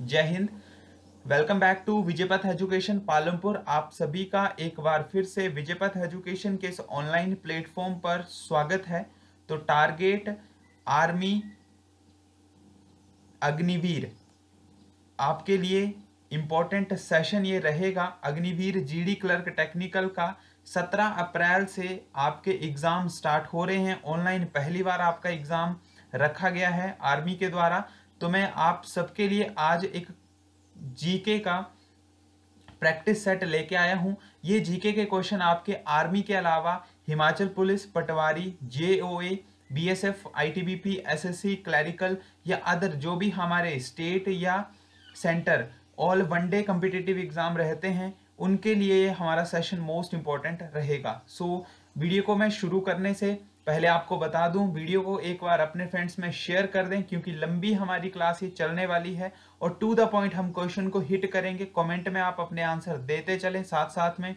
जय Hind welcome back to Vijaypath education Palampur आप सभी का एक बार फिर से विजयपथ एजुकेशन के इस ऑनलाइन प्लेटफॉर्म पर स्वागत है तो टारगेट आर्मी अग्निवीर आपके लिए इम्पॉर्टेंट सेशन ये रहेगा अग्निवीर जीडी क्लर्क टेक्निकल का 17 अप्रैल से आपके एग्ज़ाम स्टार्ट हो रहे हैं ऑनलाइन पहली बार आपका एग्ज़ाम रखा गया है आर्मी के द्वारा तो मैं आप सबके लिए आज एक जीके का प्रैक्टिस सेट लेके आया हूँ ये जीके के क्वेश्चन आपके आर्मी के अलावा Himachal police patwari J O A B S F I T B P S S C clerical या अदर जो भी हमारे स्टेट या centre all one day competitive exam रहते हैं उनके लिए हमारा सेशन मोस्ट इम्पॉर्टेंट रहेगा सो so, वीडियो को मैं शुरू करने से पहले आपको बता दूं वीडियो को एक बार अपने फ्रेंड्स में शेयर कर दें क्योंकि लंबी हमारी क्लास ये चलने वाली है और टू द पॉइंट हम क्वेश्चन को हिट करेंगे कमेंट में आप अपने आंसर देते चलें साथ साथ में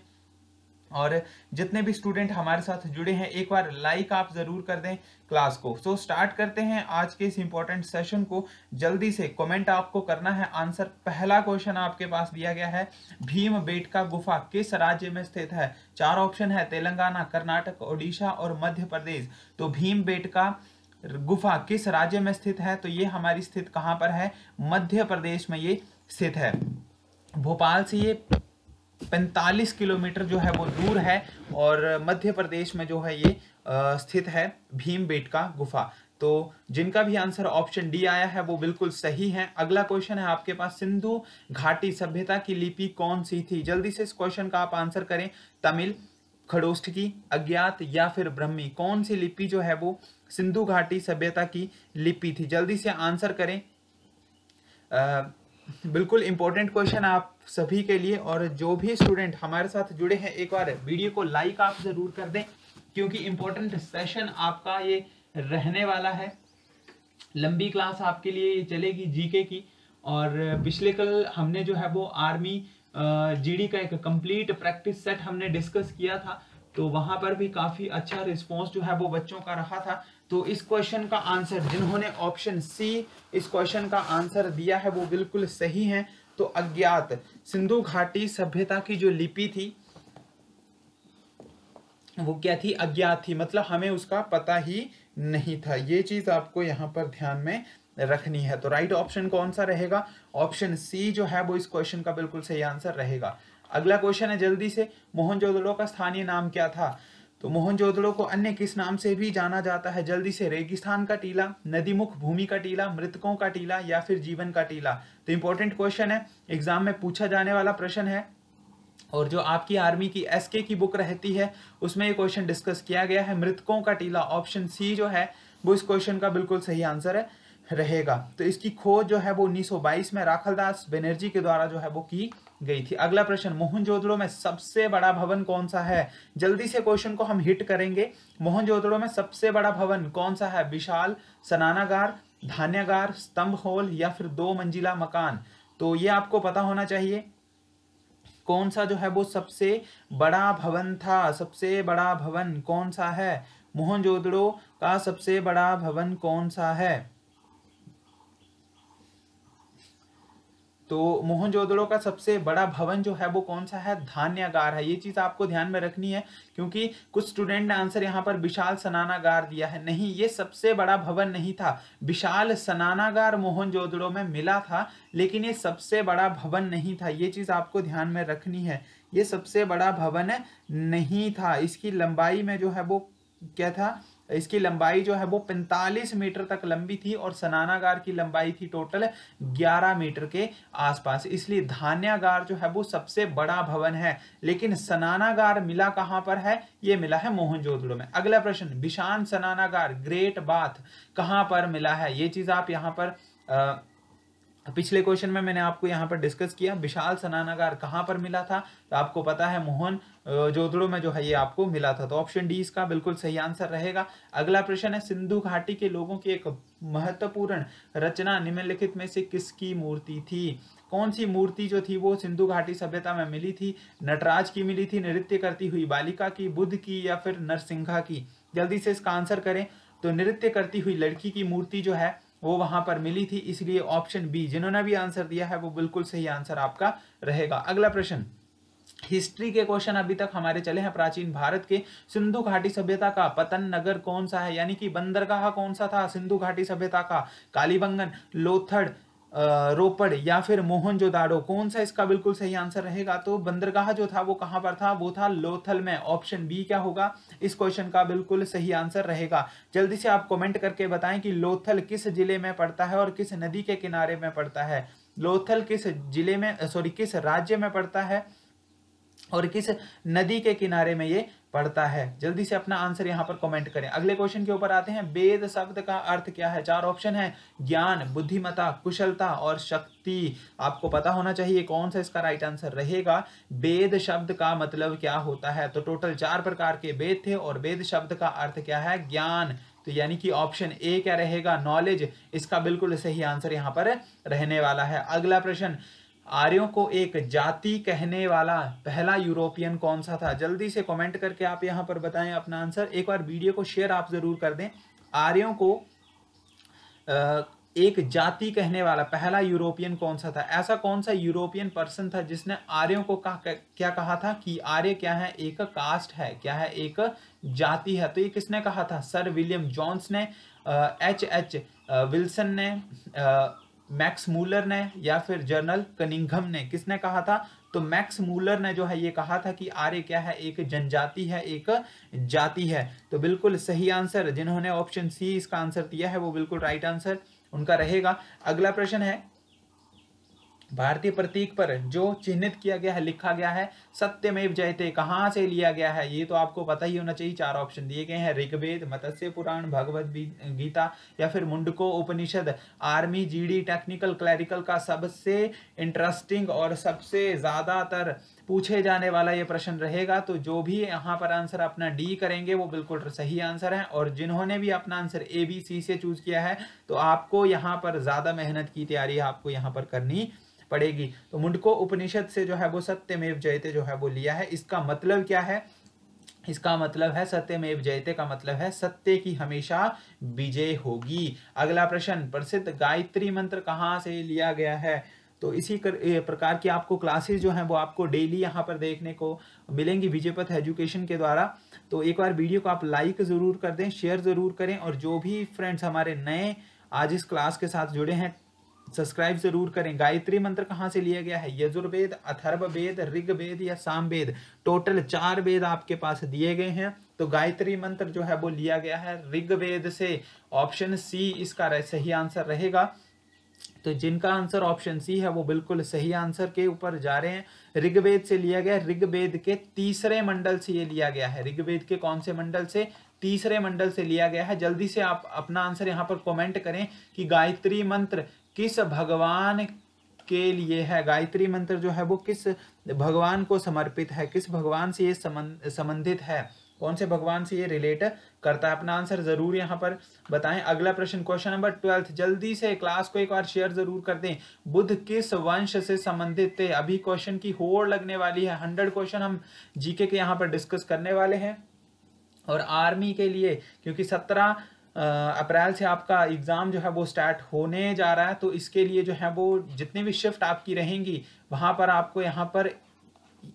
और जितने भी स्टूडेंट हमारे साथ जुड़े हैं एक बार लाइक आप ज़रूर कर दें क्लास को सो so, स्टार्ट करते हैं आज के इस इंपॉर्टेंट सेशन को जल्दी से कमेंट आपको करना है आंसर पहला क्वेश्चन आपके पास दिया गया है भीम बेट का गुफा किस राज्य में स्थित है चार ऑप्शन है तेलंगाना कर्नाटक ओडिशा और मध्य प्रदेश तो भीम बेट का गुफा किस राज्य में स्थित है तो ये हमारी स्थित कहाँ पर है मध्य प्रदेश में ये स्थित है भोपाल से ये 45 किलोमीटर जो है वो दूर है और मध्य प्रदेश में जो है ये स्थित है भीम का गुफा तो जिनका भी आंसर ऑप्शन डी आया है वो बिल्कुल सही है अगला क्वेश्चन है आपके पास सिंधु घाटी सभ्यता की लिपि कौन सी थी जल्दी से इस क्वेश्चन का आप आंसर करें तमिल की अज्ञात या फिर ब्रह्मी कौन सी लिपि जो है वो सिंधु घाटी सभ्यता की लिपि थी जल्दी से आंसर करें आ, बिल्कुल इंपॉर्टेंट क्वेश्चन आप सभी के लिए और जो भी स्टूडेंट हमारे साथ जुड़े हैं एक बार वीडियो को लाइक आप जरूर कर दें क्योंकि इम्पोर्टेंट सेशन आपका ये रहने वाला है लंबी क्लास आपके लिए ये चलेगी जीके की और पिछले कल हमने जो है वो आर्मी जीडी का एक कंप्लीट प्रैक्टिस सेट हमने डिस्कस किया था तो वहां पर भी काफी अच्छा रिस्पॉन्स जो है वो बच्चों का रहा था तो इस क्वेश्चन का आंसर जिन्होंने ऑप्शन सी इस क्वेश्चन का आंसर दिया है वो बिल्कुल सही है तो अज्ञात सिंधु घाटी सभ्यता की जो लिपि थी वो क्या थी अज्ञात थी मतलब हमें उसका पता ही नहीं था ये चीज आपको यहाँ पर ध्यान में रखनी है तो राइट ऑप्शन कौन सा रहेगा ऑप्शन सी जो है वो इस क्वेश्चन का बिल्कुल सही आंसर रहेगा अगला क्वेश्चन है जल्दी से मोहनजोदड़ो का स्थानीय नाम क्या था तो मोहनजोदड़ो को अन्य किस नाम से भी जाना जाता है जल्दी से रेगिस्तान का टीला नदीमुख भूमि का टीला मृतकों का टीला या फिर जीवन का टीला तो इंपॉर्टेंट क्वेश्चन है एग्जाम में पूछा जाने वाला प्रश्न है और जो आपकी आर्मी की एसके की बुक रहती है उसमें ये क्वेश्चन डिस्कस किया गया है मृतकों का टीला ऑप्शन सी जो है वो इस क्वेश्चन का बिल्कुल सही आंसर है रहेगा तो इसकी खोज जो है वो 1922 में राखलदास बेनर्जी के द्वारा जो है वो की गई थी अगला प्रश्न मोहनजोदड़ो में सबसे बड़ा भवन कौन सा है जल्दी से क्वेश्चन को हम हिट करेंगे मोहनजोदड़ो में सबसे बड़ा भवन कौन सा है विशाल सनानागार धान्यागार स्तंभ होल या फिर दो मंजिला मकान तो ये आपको पता होना चाहिए कौन सा जो है वो सबसे बड़ा भवन था सबसे बड़ा भवन कौन सा है मोहनजोदड़ो का सबसे बड़ा भवन कौन सा है तो मोहनजोदड़ो का सबसे बड़ा भवन जो है वो कौन सा है धान्यागार है ये चीज आपको ध्यान में रखनी है क्योंकि कुछ स्टूडेंट ने आंसर यहाँ पर विशाल सनानागार दिया है नहीं ये सबसे बड़ा भवन नहीं था विशाल सनानागार मोहनजोदड़ो में मिला था लेकिन ये सबसे बड़ा भवन नहीं था ये चीज आपको ध्यान में रखनी है ये सबसे बड़ा भवन नहीं था इसकी लंबाई में जो है वो क्या था इसकी लंबाई जो है वो 45 मीटर तक लंबी थी और सनानागार की लंबाई थी टोटल 11 मीटर के आसपास इसलिए धान्यागार जो है वो सबसे बड़ा भवन है लेकिन सनानागार मिला कहाँ पर है ये मिला है मोहनजोदड़ो में अगला प्रश्न विशान सनानागार ग्रेट बाथ कहाँ पर मिला है ये चीज आप यहाँ पर आ, पिछले क्वेश्चन में मैंने आपको यहाँ पर डिस्कस किया विशाल सनानागार कहाँ पर मिला था तो आपको पता है मोहन जोधड़ो में जो है ये आपको मिला था तो ऑप्शन डी इसका बिल्कुल सही आंसर रहेगा अगला प्रश्न है सिंधु घाटी के लोगों की एक महत्वपूर्ण रचना निम्नलिखित में से किसकी मूर्ति थी कौन सी मूर्ति जो थी वो सिंधु घाटी सभ्यता में मिली थी नटराज की मिली थी नृत्य करती हुई बालिका की बुद्ध की या फिर नरसिंघा की जल्दी से इसका आंसर करें तो नृत्य करती हुई लड़की की मूर्ति जो है वो वहां पर मिली थी इसलिए ऑप्शन बी जिन्होंने भी आंसर दिया है वो बिल्कुल सही आंसर आपका रहेगा अगला प्रश्न हिस्ट्री के क्वेश्चन अभी तक हमारे चले हैं प्राचीन भारत के सिंधु घाटी सभ्यता का पतन नगर कौन सा है यानी कि बंदरगाह कौन सा था सिंधु घाटी सभ्यता का कालीबंगन लोथड़ रोपड़ या फिर मोहनजोदाड़ो कौन सा इसका बिल्कुल सही आंसर रहेगा तो बंदरगाह जो था वो कहाँ पर था वो था लोथल में ऑप्शन बी क्या होगा इस क्वेश्चन का बिल्कुल सही आंसर रहेगा जल्दी से आप कमेंट करके बताएं कि लोथल किस जिले में पड़ता है और किस नदी के किनारे में पड़ता है लोथल किस जिले में सॉरी किस राज्य में पड़ता है और किस नदी के किनारे में ये पड़ता है जल्दी से अपना आंसर यहाँ पर कमेंट करें अगले क्वेश्चन के ऊपर आते हैं वेद शब्द का अर्थ क्या है चार ऑप्शन है ज्ञान बुद्धिमता कुशलता और शक्ति आपको पता होना चाहिए कौन सा इसका राइट आंसर रहेगा वेद शब्द का मतलब क्या होता है तो टोटल चार प्रकार के वेद थे और वेद शब्द का अर्थ क्या है ज्ञान तो यानी कि ऑप्शन ए क्या रहेगा नॉलेज इसका बिल्कुल सही आंसर यहाँ पर रहने वाला है अगला प्रश्न आर्यों को एक जाति कहने वाला पहला यूरोपियन कौन सा था जल्दी से कमेंट करके आप यहाँ पर बताएं अपना आंसर एक बार वीडियो को शेयर आप जरूर कर दें आर्यों को एक जाति कहने वाला पहला यूरोपियन कौन सा था ऐसा कौन सा यूरोपियन पर्सन था जिसने आर्यों को कहा क्या कहा था कि आर्य क्या है एक कास्ट है क्या है एक जाति है तो ये किसने कहा था सर विलियम जॉन्स ने एच एच विल्सन ने आ, मैक्स मूलर ने या फिर जर्नल कनिंगम ने किसने कहा था तो मैक्स मूलर ने जो है ये कहा था कि आर्य क्या है एक जनजाति है एक जाति है तो बिल्कुल सही आंसर जिन्होंने ऑप्शन सी इसका आंसर दिया है वो बिल्कुल राइट आंसर उनका रहेगा अगला प्रश्न है भारतीय प्रतीक पर जो चिन्हित किया गया है लिखा गया है सत्यमेव जयते कहाँ से लिया गया है ये तो आपको पता ही होना चाहिए चार ऑप्शन दिए गए हैं ऋग्वेद मत्स्य पुराण भगवत गीता या फिर Mundaka Upanishad army GD technical clerical का सबसे इंटरेस्टिंग और सबसे ज़्यादातर पूछे जाने वाला ये प्रश्न रहेगा तो जो भी यहाँ पर आंसर अपना डी करेंगे वो बिल्कुल सही आंसर है और जिन्होंने भी अपना आंसर ए बी सी से चूज किया है तो आपको यहाँ पर ज़्यादा मेहनत की तैयारी आपको यहाँ पर करनी पड़ेगी तो मुंडको उपनिषद से जो है वो सत्यमेव जयते जो है वो लिया है इसका मतलब क्या है इसका मतलब है सत्यमेव जयते का मतलब है सत्य की हमेशा विजय होगी अगला प्रश्न प्रसिद्ध गायत्री मंत्र कहाँ से लिया गया है तो इसी कर, प्रकार की आपको क्लासेस जो हैं वो आपको डेली यहाँ पर देखने को मिलेंगी विजयपथ एजुकेशन के द्वारा तो एक बार वीडियो को आप लाइक ज़रूर कर दें शेयर ज़रूर करें और जो भी फ्रेंड्स हमारे नए आज इस क्लास के साथ जुड़े हैं सब्सक्राइब जरूर करें गायत्री मंत्र कहाँ से लिया गया है यजुर्वेद अथर्ववेद ऋग्वेद या सामवेद टोटल चार वेद आपके पास दिए गए हैं तो गायत्री मंत्र जो है वो लिया गया है ऋग्वेद से ऑप्शन सी इसका सही आंसर रहेगा तो जिनका आंसर ऑप्शन सी है वो बिल्कुल सही आंसर के ऊपर जा रहे हैं ऋग्वेद से लिया गया ऋग्वेद के तीसरे मंडल से ये लिया गया है ऋग्वेद के कौन से मंडल से तीसरे मंडल से लिया गया है जल्दी से आप अपना आंसर यहाँ पर कमेंट करें कि गायत्री मंत्र किस भगवान के लिए है गायत्री मंत्र जो है वो किस भगवान को समर्पित है किस भगवान से ये संबंधित है कौन से भगवान से ये रिलेट करता है अपना आंसर जरूर यहाँ पर बताएं अगला प्रश्न क्वेश्चन नंबर ट्वेल्थ जल्दी से क्लास को एक बार शेयर जरूर कर दें बुद्ध किस वंश से संबंधित थे अभी क्वेश्चन की होड़ लगने वाली है हंड्रेड क्वेश्चन हम जीके के यहाँ पर डिस्कस करने वाले हैं और आर्मी के लिए क्योंकि सत्रह अप्रैल से आपका एग्ज़ाम जो है वो स्टार्ट होने जा रहा है तो इसके लिए जो है वो जितनी भी शिफ्ट आपकी रहेंगी वहाँ पर आपको यहाँ पर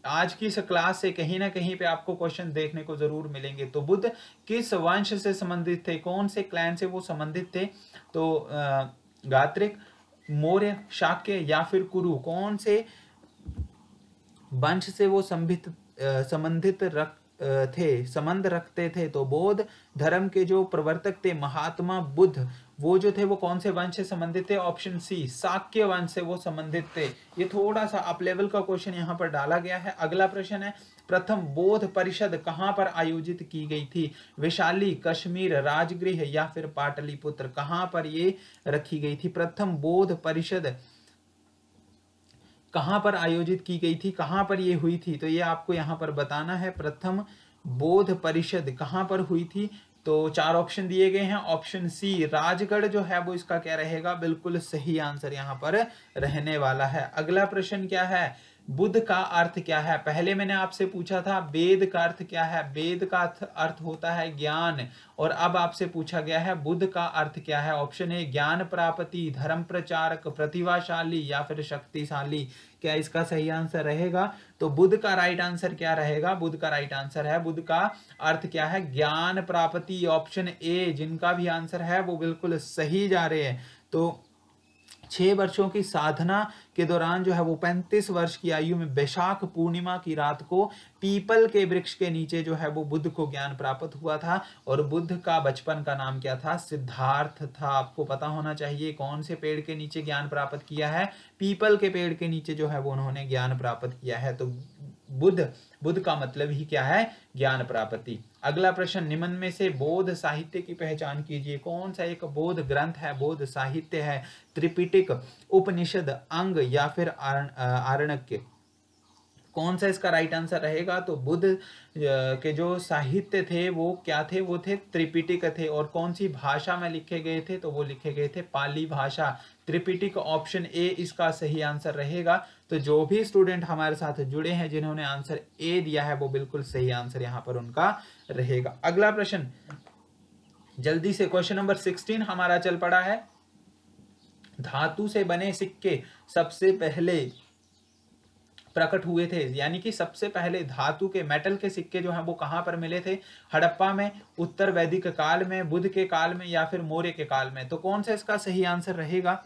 आज की इस क्लास से कहीं ना कहीं पे आपको क्वेश्चन देखने को जरूर मिलेंगे तो बुद्ध किस वंश से संबंधित थे कौन से क्लैन से वो संबंधित थे तो गात्रिक मौर्य शाक्य या फिर कुरु कौन से वंश से वो संबित संबंधित रख थे संबंध रखते थे तो बोध धर्म के जो प्रवर्तक थे महात्मा बुद्ध वो जो थे वो कौन से वंश से संबंधित थे ऑप्शन सी साक्य वंश से वो संबंधित थे ये थोड़ा सा अप लेवल का क्वेश्चन यहाँ पर डाला गया है अगला प्रश्न है प्रथम बोध परिषद कहाँ पर आयोजित की गई थी वैशाली कश्मीर राजगृह या फिर पाटलिपुत्र कहाँ पर ये रखी गई थी प्रथम बोध परिषद कहाँ पर आयोजित की गई थी कहाँ पर ये हुई थी तो ये आपको यहाँ पर बताना है प्रथम बोध परिषद कहाँ पर हुई थी तो चार ऑप्शन दिए गए हैं ऑप्शन सी राजगढ़ जो है वो इसका क्या रहेगा बिल्कुल सही आंसर यहाँ पर रहने वाला है अगला प्रश्न क्या है बुद्ध का अर्थ क्या है पहले मैंने आपसे पूछा था वेद का अर्थ क्या है वेद का अर्थ होता है ज्ञान और अब आपसे पूछा गया है बुद्ध का अर्थ क्या है ऑप्शन ए ज्ञान प्राप्ति धर्म प्रचारक प्रतिभाशाली या फिर शक्तिशाली क्या इसका सही आंसर रहेगा तो बुद्ध का राइट आंसर क्या रहेगा बुद्ध का राइट आंसर है बुद्ध का अर्थ क्या है ज्ञान प्राप्ति ऑप्शन ए जिनका भी आंसर है वो बिल्कुल सही जा रहे हैं तो छह वर्षों की साधना के दौरान जो है वो पैंतीस वर्ष की आयु में बैशाख पूर्णिमा की रात को पीपल के वृक्ष के नीचे जो है वो बुद्ध को ज्ञान प्राप्त हुआ था और बुद्ध का बचपन का नाम क्या था सिद्धार्थ था आपको पता होना चाहिए कौन से पेड़ के नीचे ज्ञान प्राप्त किया है पीपल के पेड़ के नीचे जो है वो उन्होंने ज्ञान प्राप्त किया है तो बुद्ध बुद्ध का मतलब ही क्या है ज्ञान प्राप्ति अगला प्रश्न निम्न में से बोध साहित्य की पहचान कीजिए कौन सा एक बोध ग्रंथ है बोध साहित्य है त्रिपिटिक उपनिषद अंग या फिर आरणक्य कौन सा इसका राइट आंसर रहेगा तो बुद्ध के जो साहित्य थे वो क्या थे वो थे त्रिपिटिक थे और कौन सी भाषा में लिखे गए थे तो वो लिखे गए थे पाली भाषा त्रिपिटिक ऑप्शन ए इसका सही आंसर रहेगा तो जो भी स्टूडेंट हमारे साथ जुड़े हैं जिन्होंने आंसर ए दिया है वो बिल्कुल सही आंसर यहाँ पर उनका रहेगा अगला प्रश्न जल्दी से क्वेश्चन नंबर सिक्सटीन हमारा चल पड़ा है धातु से बने सिक्के सबसे पहले प्रकट हुए थे यानी कि सबसे पहले धातु के मेटल के सिक्के जो हैं वो कहाँ पर मिले थे हड़प्पा में उत्तर वैदिक काल में बुद्ध के काल में या फिर मौर्य के काल में तो कौन सा इसका सही आंसर रहेगा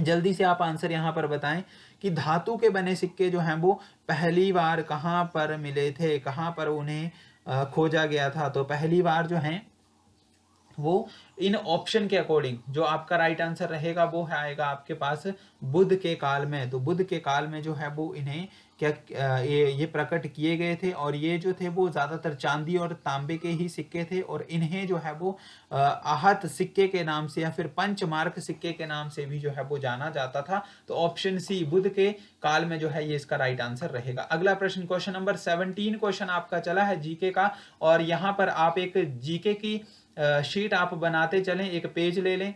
जल्दी से आप आंसर यहाँ पर बताएं कि धातु के बने सिक्के जो हैं वो पहली बार कहाँ पर मिले थे कहाँ पर उन्हें खोजा गया था तो पहली बार जो है वो इन ऑप्शन के अकॉर्डिंग जो आपका राइट आंसर रहेगा वो आएगा आपके पास बुद्ध के काल में तो बुद्ध के काल में जो है वो इन्हें क्या ये ये प्रकट किए गए थे और ये जो थे वो ज़्यादातर चांदी और तांबे के ही सिक्के थे और इन्हें जो है वो आहत सिक्के के नाम से या फिर पंचमार्क सिक्के के नाम से भी जो है वो जाना जाता था तो ऑप्शन सी बुद्ध के काल में जो है ये इसका राइट आंसर रहेगा अगला प्रश्न क्वेश्चन नंबर सेवनटीन क्वेश्चन आपका चला है जीके का और यहाँ पर आप एक जीके की शीट आप बनाते चलें एक पेज ले लें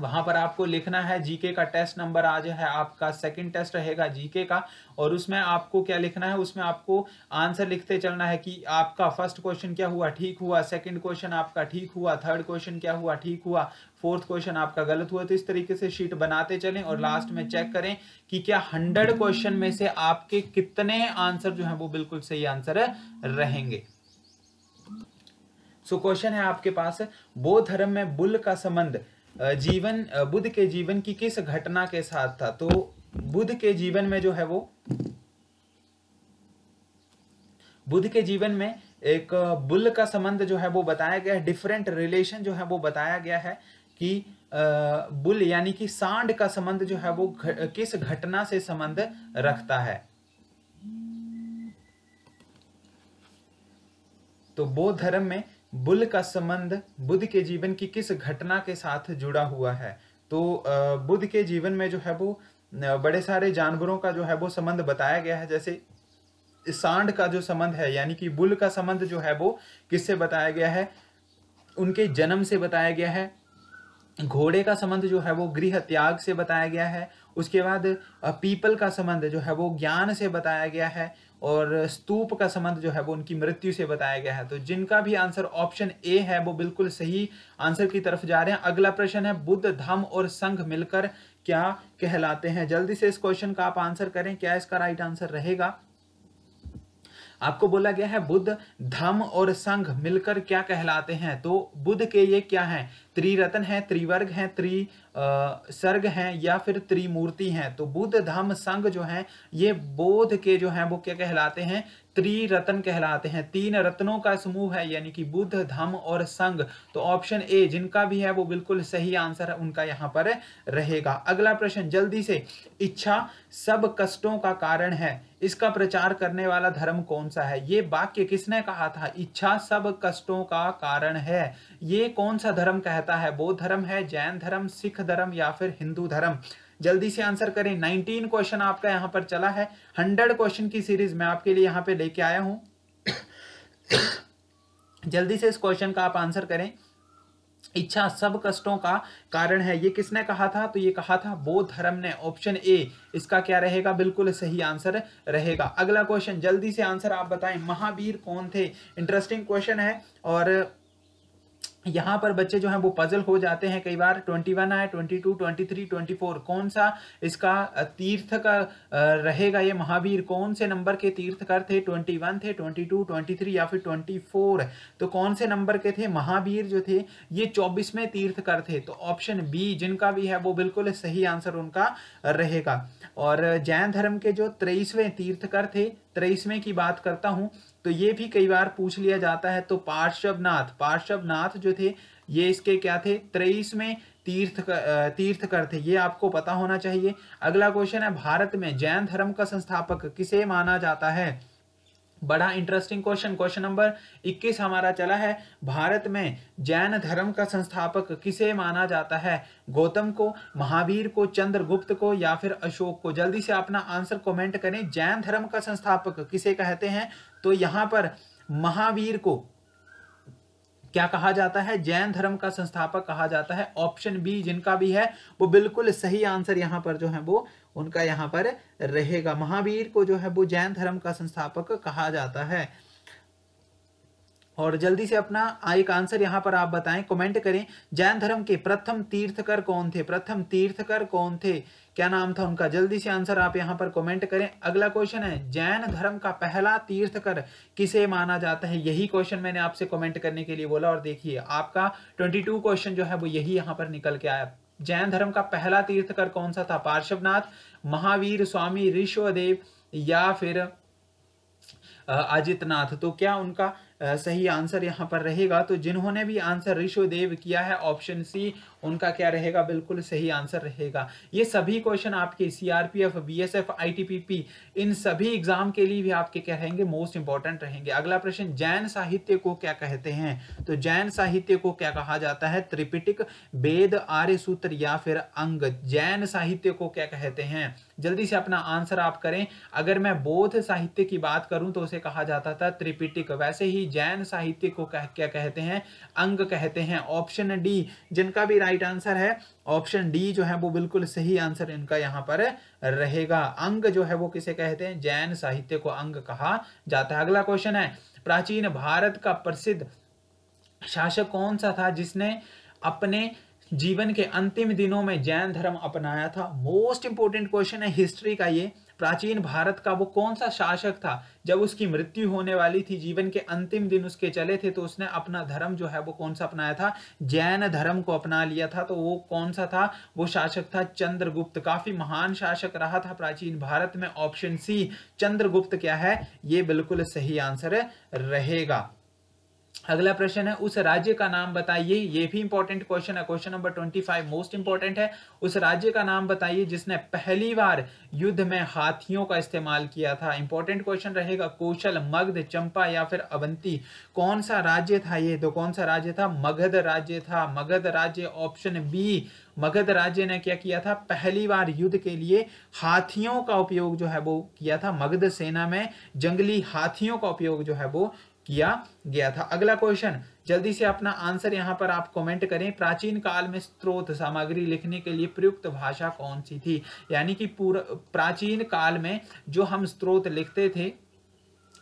वहां पर आपको लिखना है जीके का टेस्ट नंबर आज है आपका सेकंड टेस्ट रहेगा जीके का और उसमें आपको क्या लिखना है उसमें आपको आंसर लिखते चलना है कि आपका फर्स्ट क्वेश्चन क्या हुआ ठीक हुआ सेकंड क्वेश्चन आपका ठीक हुआ थर्ड क्वेश्चन क्या हुआ ठीक हुआ फोर्थ क्वेश्चन आपका गलत हुआ तो इस तरीके से शीट बनाते चलें और लास्ट में चेक करें कि क्या हंड्रेड क्वेश्चन में से आपके कितने आंसर जो है वो बिल्कुल सही आंसर रहेंगे सो so, क्वेश्चन है आपके पास बौद्ध धर्म में बुल का संबंध जीवन बुद्ध के जीवन की किस घटना के साथ था तो बुद्ध के जीवन में जो है वो बुद्ध के जीवन में एक बुल का संबंध जो है वो बताया गया है डिफरेंट रिलेशन जो है वो बताया गया है कि बुल यानी कि सांड का संबंध जो है वो घ, किस घटना से संबंध रखता है तो बौद्ध धर्म में बुल का संबंध बुद्ध के जीवन की किस घटना के साथ जुड़ा हुआ है तो बुद्ध के जीवन में जो है वो बड़े सारे जानवरों का जो है वो संबंध बताया गया है जैसे सांड का जो संबंध है यानी कि बुल का संबंध जो है वो किससे बताया गया है उनके जन्म से बताया गया है घोड़े का संबंध जो है वो गृह त्याग से बताया गया है उसके बाद पीपल का संबंध जो है वो ज्ञान से बताया गया है और स्तूप का संबंध जो है वो उनकी मृत्यु से बताया गया है तो जिनका भी आंसर ऑप्शन ए है वो बिल्कुल सही आंसर की तरफ जा रहे हैं अगला प्रश्न है बुद्ध धम और संघ मिलकर क्या कहलाते हैं जल्दी से इस क्वेश्चन का आप आंसर करें क्या इसका राइट आंसर रहेगा आपको बोला गया है बुद्ध धम और संघ मिलकर क्या कहलाते हैं तो बुद्ध के ये क्या हैं त्रिरत्न हैं त्रिवर्ग हैं त्रि सर्ग हैं या फिर त्रिमूर्ति हैं तो बुद्ध धम संघ जो हैं ये बोध के जो हैं वो क्या कहलाते हैं त्रिरत्न कहलाते हैं तीन रत्नों का समूह है यानी कि बुद्ध धम और संघ तो ऑप्शन ए जिनका भी है वो बिल्कुल सही आंसर है उनका यहाँ पर रहेगा अगला प्रश्न जल्दी से इच्छा सब कष्टों का कारण है इसका प्रचार करने वाला धर्म कौन सा है ये वाक्य किसने कहा था इच्छा सब कष्टों का कारण है ये कौन सा धर्म कहता है बौद्ध धर्म है जैन धर्म सिख धर्म या फिर हिंदू धर्म जल्दी से आंसर करें नाइनटीन क्वेश्चन आपका यहाँ पर चला है हंड्रेड क्वेश्चन की सीरीज मैं आपके लिए यहाँ पे लेके आया हूं जल्दी से इस क्वेश्चन का आप आंसर करें इच्छा सब कष्टों का कारण है ये किसने कहा था तो ये कहा था बौद्ध धर्म ने ऑप्शन ए इसका क्या रहेगा बिल्कुल सही आंसर रहेगा अगला क्वेश्चन जल्दी से आंसर आप बताएं महावीर कौन थे इंटरेस्टिंग क्वेश्चन है और यहाँ पर बच्चे जो हैं वो पजल हो जाते हैं कई बार 21 आए 22, 23, 24 कौन सा इसका तीर्थ का रहेगा ये महावीर कौन से नंबर के कर थे 21 थे 22, 23 या फिर 24 तो कौन से नंबर के थे महावीर जो थे ये तीर्थ तीर्थकर थे तो ऑप्शन बी जिनका भी है वो बिल्कुल सही आंसर उनका रहेगा और जैन धर्म के जो तेईसवें तीर्थकर थे तेईसवें की बात करता हूँ तो ये भी कई बार पूछ लिया जाता है तो पार्श्वनाथ पार्श्वनाथ जो थे ये इसके क्या थे में तीर्थ तीर्थकर थे ये आपको पता होना चाहिए अगला क्वेश्चन है भारत में जैन धर्म का संस्थापक किसे माना जाता है बड़ा इंटरेस्टिंग क्वेश्चन क्वेश्चन नंबर 21 हमारा चला है भारत में जैन धर्म का संस्थापक किसे माना जाता है गौतम को महावीर को चंद्रगुप्त को या फिर अशोक को जल्दी से अपना आंसर कमेंट करें जैन धर्म का संस्थापक किसे कहते हैं तो यहां पर महावीर को क्या कहा जाता है जैन धर्म का संस्थापक कहा जाता है ऑप्शन बी जिनका भी है वो बिल्कुल सही आंसर यहां पर जो है वो उनका यहां पर रहेगा महावीर को जो है वो जैन धर्म का संस्थापक कहा जाता है और जल्दी से अपना एक आंसर यहां पर आप बताएं कमेंट करें जैन धर्म के प्रथम तीर्थकर कौन थे प्रथम तीर्थकर कौन थे क्या नाम था उनका जल्दी से आंसर आप यहाँ पर कमेंट करें अगला क्वेश्चन है जैन धर्म का पहला तीर्थकर किसे माना जाता है यही क्वेश्चन मैंने आपसे कमेंट करने के लिए बोला और देखिए आपका 22 क्वेश्चन जो है वो यही यहाँ पर निकल के आया जैन धर्म का पहला तीर्थकर कौन सा था पार्श्वनाथ महावीर स्वामी ऋषवदेव या फिर अजितनाथ तो क्या उनका सही आंसर यहाँ पर रहेगा तो जिन्होंने भी आंसर देव किया है ऑप्शन सी उनका क्या रहेगा बिल्कुल सही आंसर रहेगा ये सभी क्वेश्चन आपके सीआरपीएफ बीएसएफ आईटीपीपी इन सभी एग्जाम के लिए भी आपके क्या रहेंगे मोस्ट इंपॉर्टेंट रहेंगे अगला प्रश्न जैन साहित्य को क्या कहते हैं तो जैन साहित्य को क्या कहा जाता है त्रिपिटिक वेद आर्य सूत्र या फिर अंग जैन साहित्य को क्या कहते हैं जल्दी से अपना आंसर आप करें अगर मैं बोध साहित्य की बात करूं तो उसे कहा जाता था त्रिपिटिक वैसे ही जैन साहित्य को कह, क्या कहते हैं अंग कहते हैं ऑप्शन डी जिनका भी राइट आंसर है ऑप्शन डी जो है वो बिल्कुल सही आंसर इनका यहाँ पर रहेगा अंग जो है वो किसे कहते हैं जैन साहित्य को अंग कहा जाता है अगला क्वेश्चन है प्राचीन भारत का प्रसिद्ध शासक कौन सा था जिसने अपने जीवन के अंतिम दिनों में जैन धर्म अपनाया था मोस्ट इंपोर्टेंट क्वेश्चन है हिस्ट्री का ये प्राचीन भारत का वो कौन सा शासक था जब उसकी मृत्यु होने वाली थी जीवन के अंतिम दिन उसके चले थे तो उसने अपना धर्म जो है वो कौन सा अपनाया था जैन धर्म को अपना लिया था तो वो कौन सा था वो शासक था चंद्रगुप्त काफी महान शासक रहा था प्राचीन भारत में ऑप्शन सी चंद्रगुप्त क्या है ये बिल्कुल सही आंसर रहेगा अगला प्रश्न है उस राज्य का नाम बताइए ये भी इंपॉर्टेंट क्वेश्चन है question number twenty five most important है उस राज्य का नाम बताइए जिसने पहली बार युद्ध में हाथियों का इस्तेमाल किया था इंपॉर्टेंट क्वेश्चन रहेगा कौशल मगध चंपा या फिर अवंती कौन सा राज्य था ये तो कौन सा राज्य था मगध राज्य था मगध राज्य ऑप्शन बी मगध राज्य ने क्या किया था पहली बार युद्ध के लिए हाथियों का उपयोग जो है वो किया था मगध सेना में जंगली हाथियों का उपयोग जो है वो किया गया था अगला क्वेश्चन जल्दी से अपना आंसर यहाँ पर आप कमेंट करें प्राचीन काल में स्त्रोत सामग्री लिखने के लिए प्रयुक्त भाषा कौन सी थी यानी कि पूरा प्राचीन काल में जो हम स्त्रोत लिखते थे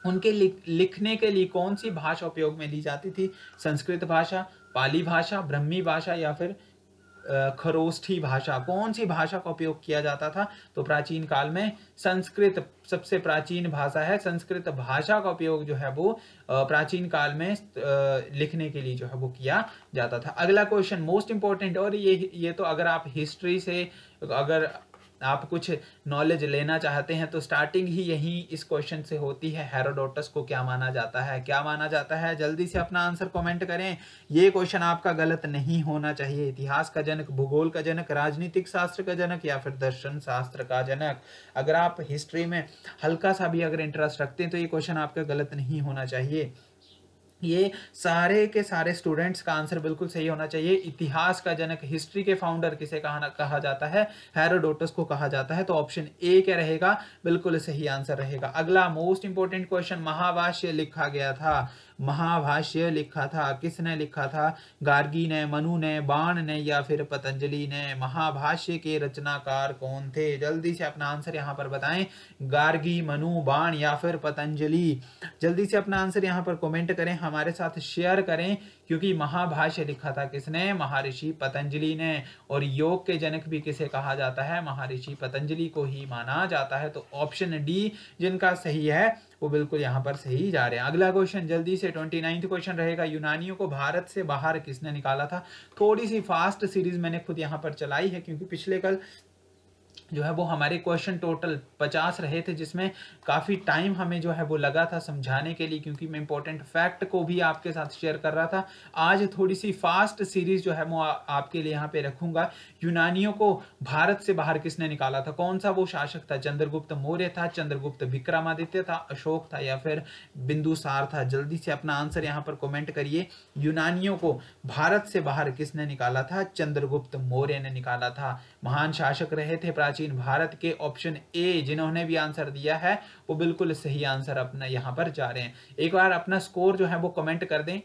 उनके लिख, लिखने के लिए कौन सी भाषा उपयोग में ली जाती थी संस्कृत भाषा पाली भाषा ब्रह्मी भाषा या फिर खरोष्ठी भाषा कौन सी भाषा का उपयोग किया जाता था तो प्राचीन काल में संस्कृत सबसे प्राचीन भाषा है संस्कृत भाषा का उपयोग जो है वो प्राचीन काल में लिखने के लिए जो है वो किया जाता था अगला क्वेश्चन मोस्ट इंपॉर्टेंट और ये ये तो अगर आप हिस्ट्री से अगर आप कुछ नॉलेज लेना चाहते हैं तो स्टार्टिंग ही यही इस क्वेश्चन से होती है हेरोडोटस को क्या माना जाता है क्या माना जाता है जल्दी से अपना आंसर कमेंट करें ये क्वेश्चन आपका गलत नहीं होना चाहिए इतिहास का जनक भूगोल का जनक राजनीतिक शास्त्र का जनक या फिर दर्शन शास्त्र का जनक अगर आप हिस्ट्री में हल्का सा भी अगर इंटरेस्ट रखते हैं तो ये क्वेश्चन आपका गलत नहीं होना चाहिए ये सारे के सारे स्टूडेंट्स का आंसर बिल्कुल सही होना चाहिए इतिहास का जनक हिस्ट्री के फाउंडर किसे कहा कहा जाता है हेरोडोटस को कहा जाता है तो ऑप्शन ए क्या रहेगा बिल्कुल सही आंसर रहेगा अगला मोस्ट इंपोर्टेंट क्वेश्चन महावाश्य लिखा गया था महाभाष्य लिखा था किसने लिखा था गार्गी ने मनु ने बाण ने या फिर पतंजलि ने महाभाष्य के रचनाकार कौन थे जल्दी से अपना आंसर यहाँ पर बताएं गार्गी मनु बाण या फिर पतंजलि जल्दी से अपना आंसर यहाँ पर कमेंट करें हमारे साथ शेयर करें क्योंकि महाभाष्य लिखा था किसने महर्षि पतंजलि ने और योग के जनक भी किसे कहा जाता है महर्षि पतंजलि को ही माना जाता है तो ऑप्शन डी जिनका सही है वो बिल्कुल यहाँ पर सही जा रहे हैं अगला क्वेश्चन जल्दी से ट्वेंटी नाइन्थ क्वेश्चन रहेगा यूनानियों को भारत से बाहर किसने निकाला था थोड़ी सी फास्ट सीरीज मैंने खुद यहाँ पर चलाई है क्योंकि पिछले कल जो है वो हमारे क्वेश्चन टोटल पचास रहे थे जिसमें काफ़ी टाइम हमें जो है वो लगा था समझाने के लिए क्योंकि मैं इंपॉर्टेंट फैक्ट को भी आपके साथ शेयर कर रहा था आज थोड़ी सी फास्ट सीरीज जो है वो आपके लिए यहाँ पे रखूँगा यूनानियों को भारत से बाहर किसने निकाला था कौन सा वो शासक था चंद्रगुप्त मौर्य था चंद्रगुप्त विक्रमादित्य था अशोक था या फिर बिंदुसार था जल्दी से अपना आंसर यहाँ पर कमेंट करिए यूनानियों को भारत से बाहर किसने निकाला था चंद्रगुप्त मौर्य ने निकाला था महान शासक रहे थे प्राचीन भारत के ऑप्शन ए जिन्होंने भी आंसर दिया है वो बिल्कुल सही आंसर अपना यहाँ पर जा रहे हैं एक बार अपना स्कोर जो है वो कमेंट कर दें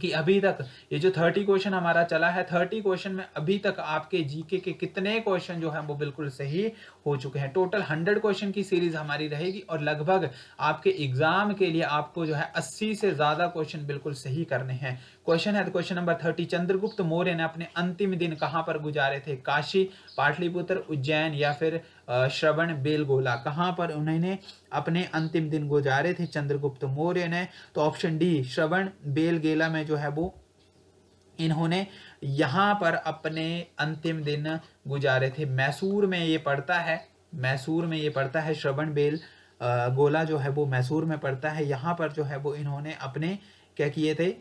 कि अभी तक ये जो थर्टी क्वेश्चन हमारा चला है थर्टी क्वेश्चन में अभी तक आपके जीके के कितने क्वेश्चन जो है वो बिल्कुल सही हो चुके हैं टोटल हंड्रेड क्वेश्चन की सीरीज हमारी रहेगी और लगभग आपके एग्जाम के लिए आपको जो है अस्सी से ज्यादा क्वेश्चन बिल्कुल सही करने हैं क्वेश्चन है question number thirty Chandragupta Maurya ने अपने अंतिम दिन कहाँ पर गुजारे थे काशी पाटलिपुत्र उज्जैन या फिर श्रवण बेलगोला कहाँ पर उन्होंने अपने अंतिम दिन गुजारे थे चंद्रगुप्त मौर्य ने तो ऑप्शन डी श्रवण बेलगेला में जो है वो इन्होंने यहाँ पर अपने अंतिम दिन गुजारे थे मैसूर में ये पड़ता है मैसूर में ये पड़ता है श्रवण बेल गोला जो है वो मैसूर में पड़ता है यहाँ पर जो है वो इन्होंने अपने क्या किए थे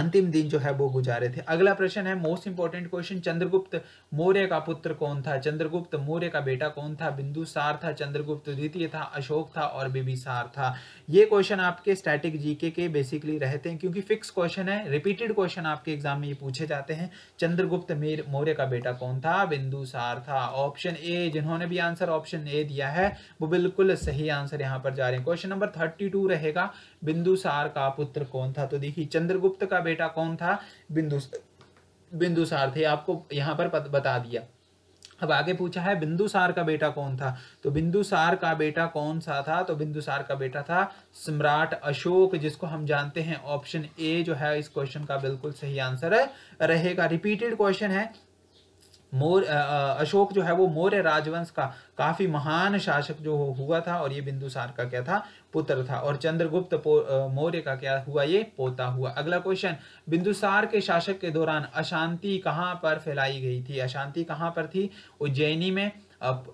अंतिम दिन जो है वो गुजारे थे अगला प्रश्न है most important question Chandragupta Maurya का पुत्र कौन था चंद्रगुप्त मौर्य का बेटा कौन था बिंदुसार था चंद्रगुप्त द्वितीय था अशोक था और बिबिसार था ये क्वेश्चन आपके स्टैटिक जीके के बेसिकली रहते हैं क्योंकि फिक्स क्वेश्चन है रिपीटेड क्वेश्चन आपके एग्जाम में ये पूछे जाते हैं चंद्रगुप्त मेर मौर्य का बेटा कौन था बिंदुसार था ऑप्शन ए जिन्होंने भी आंसर ऑप्शन ए दिया है वो बिल्कुल सही आंसर यहाँ पर जा रहे हैं क्वेश्चन नंबर थर्टी रहेगा बिंदुसार का पुत्र कौन था तो देखिए चंद्रगुप्त का बेटा कौन था बिंदु बिंदुसार थे आपको यहाँ पर बता दिया अब आगे पूछा है बिंदुसार का बेटा कौन था तो बिंदुसार का बेटा कौन सा था तो बिंदुसार का बेटा था सम्राट अशोक जिसको हम जानते हैं ऑप्शन ए जो है इस क्वेश्चन का बिल्कुल सही आंसर रहेगा रिपीटेड क्वेश्चन है मोर अशोक जो है वो मौर्य राजवंश का काफी महान शासक जो हुआ था और ये बिंदुसार का क्या था पुत्र था और चंद्रगुप्त मौर्य का क्या हुआ ये पोता हुआ अगला क्वेश्चन बिंदुसार के शासक के दौरान अशांति कहाँ पर फैलाई गई थी अशांति कहाँ पर थी उज्जैनी में अब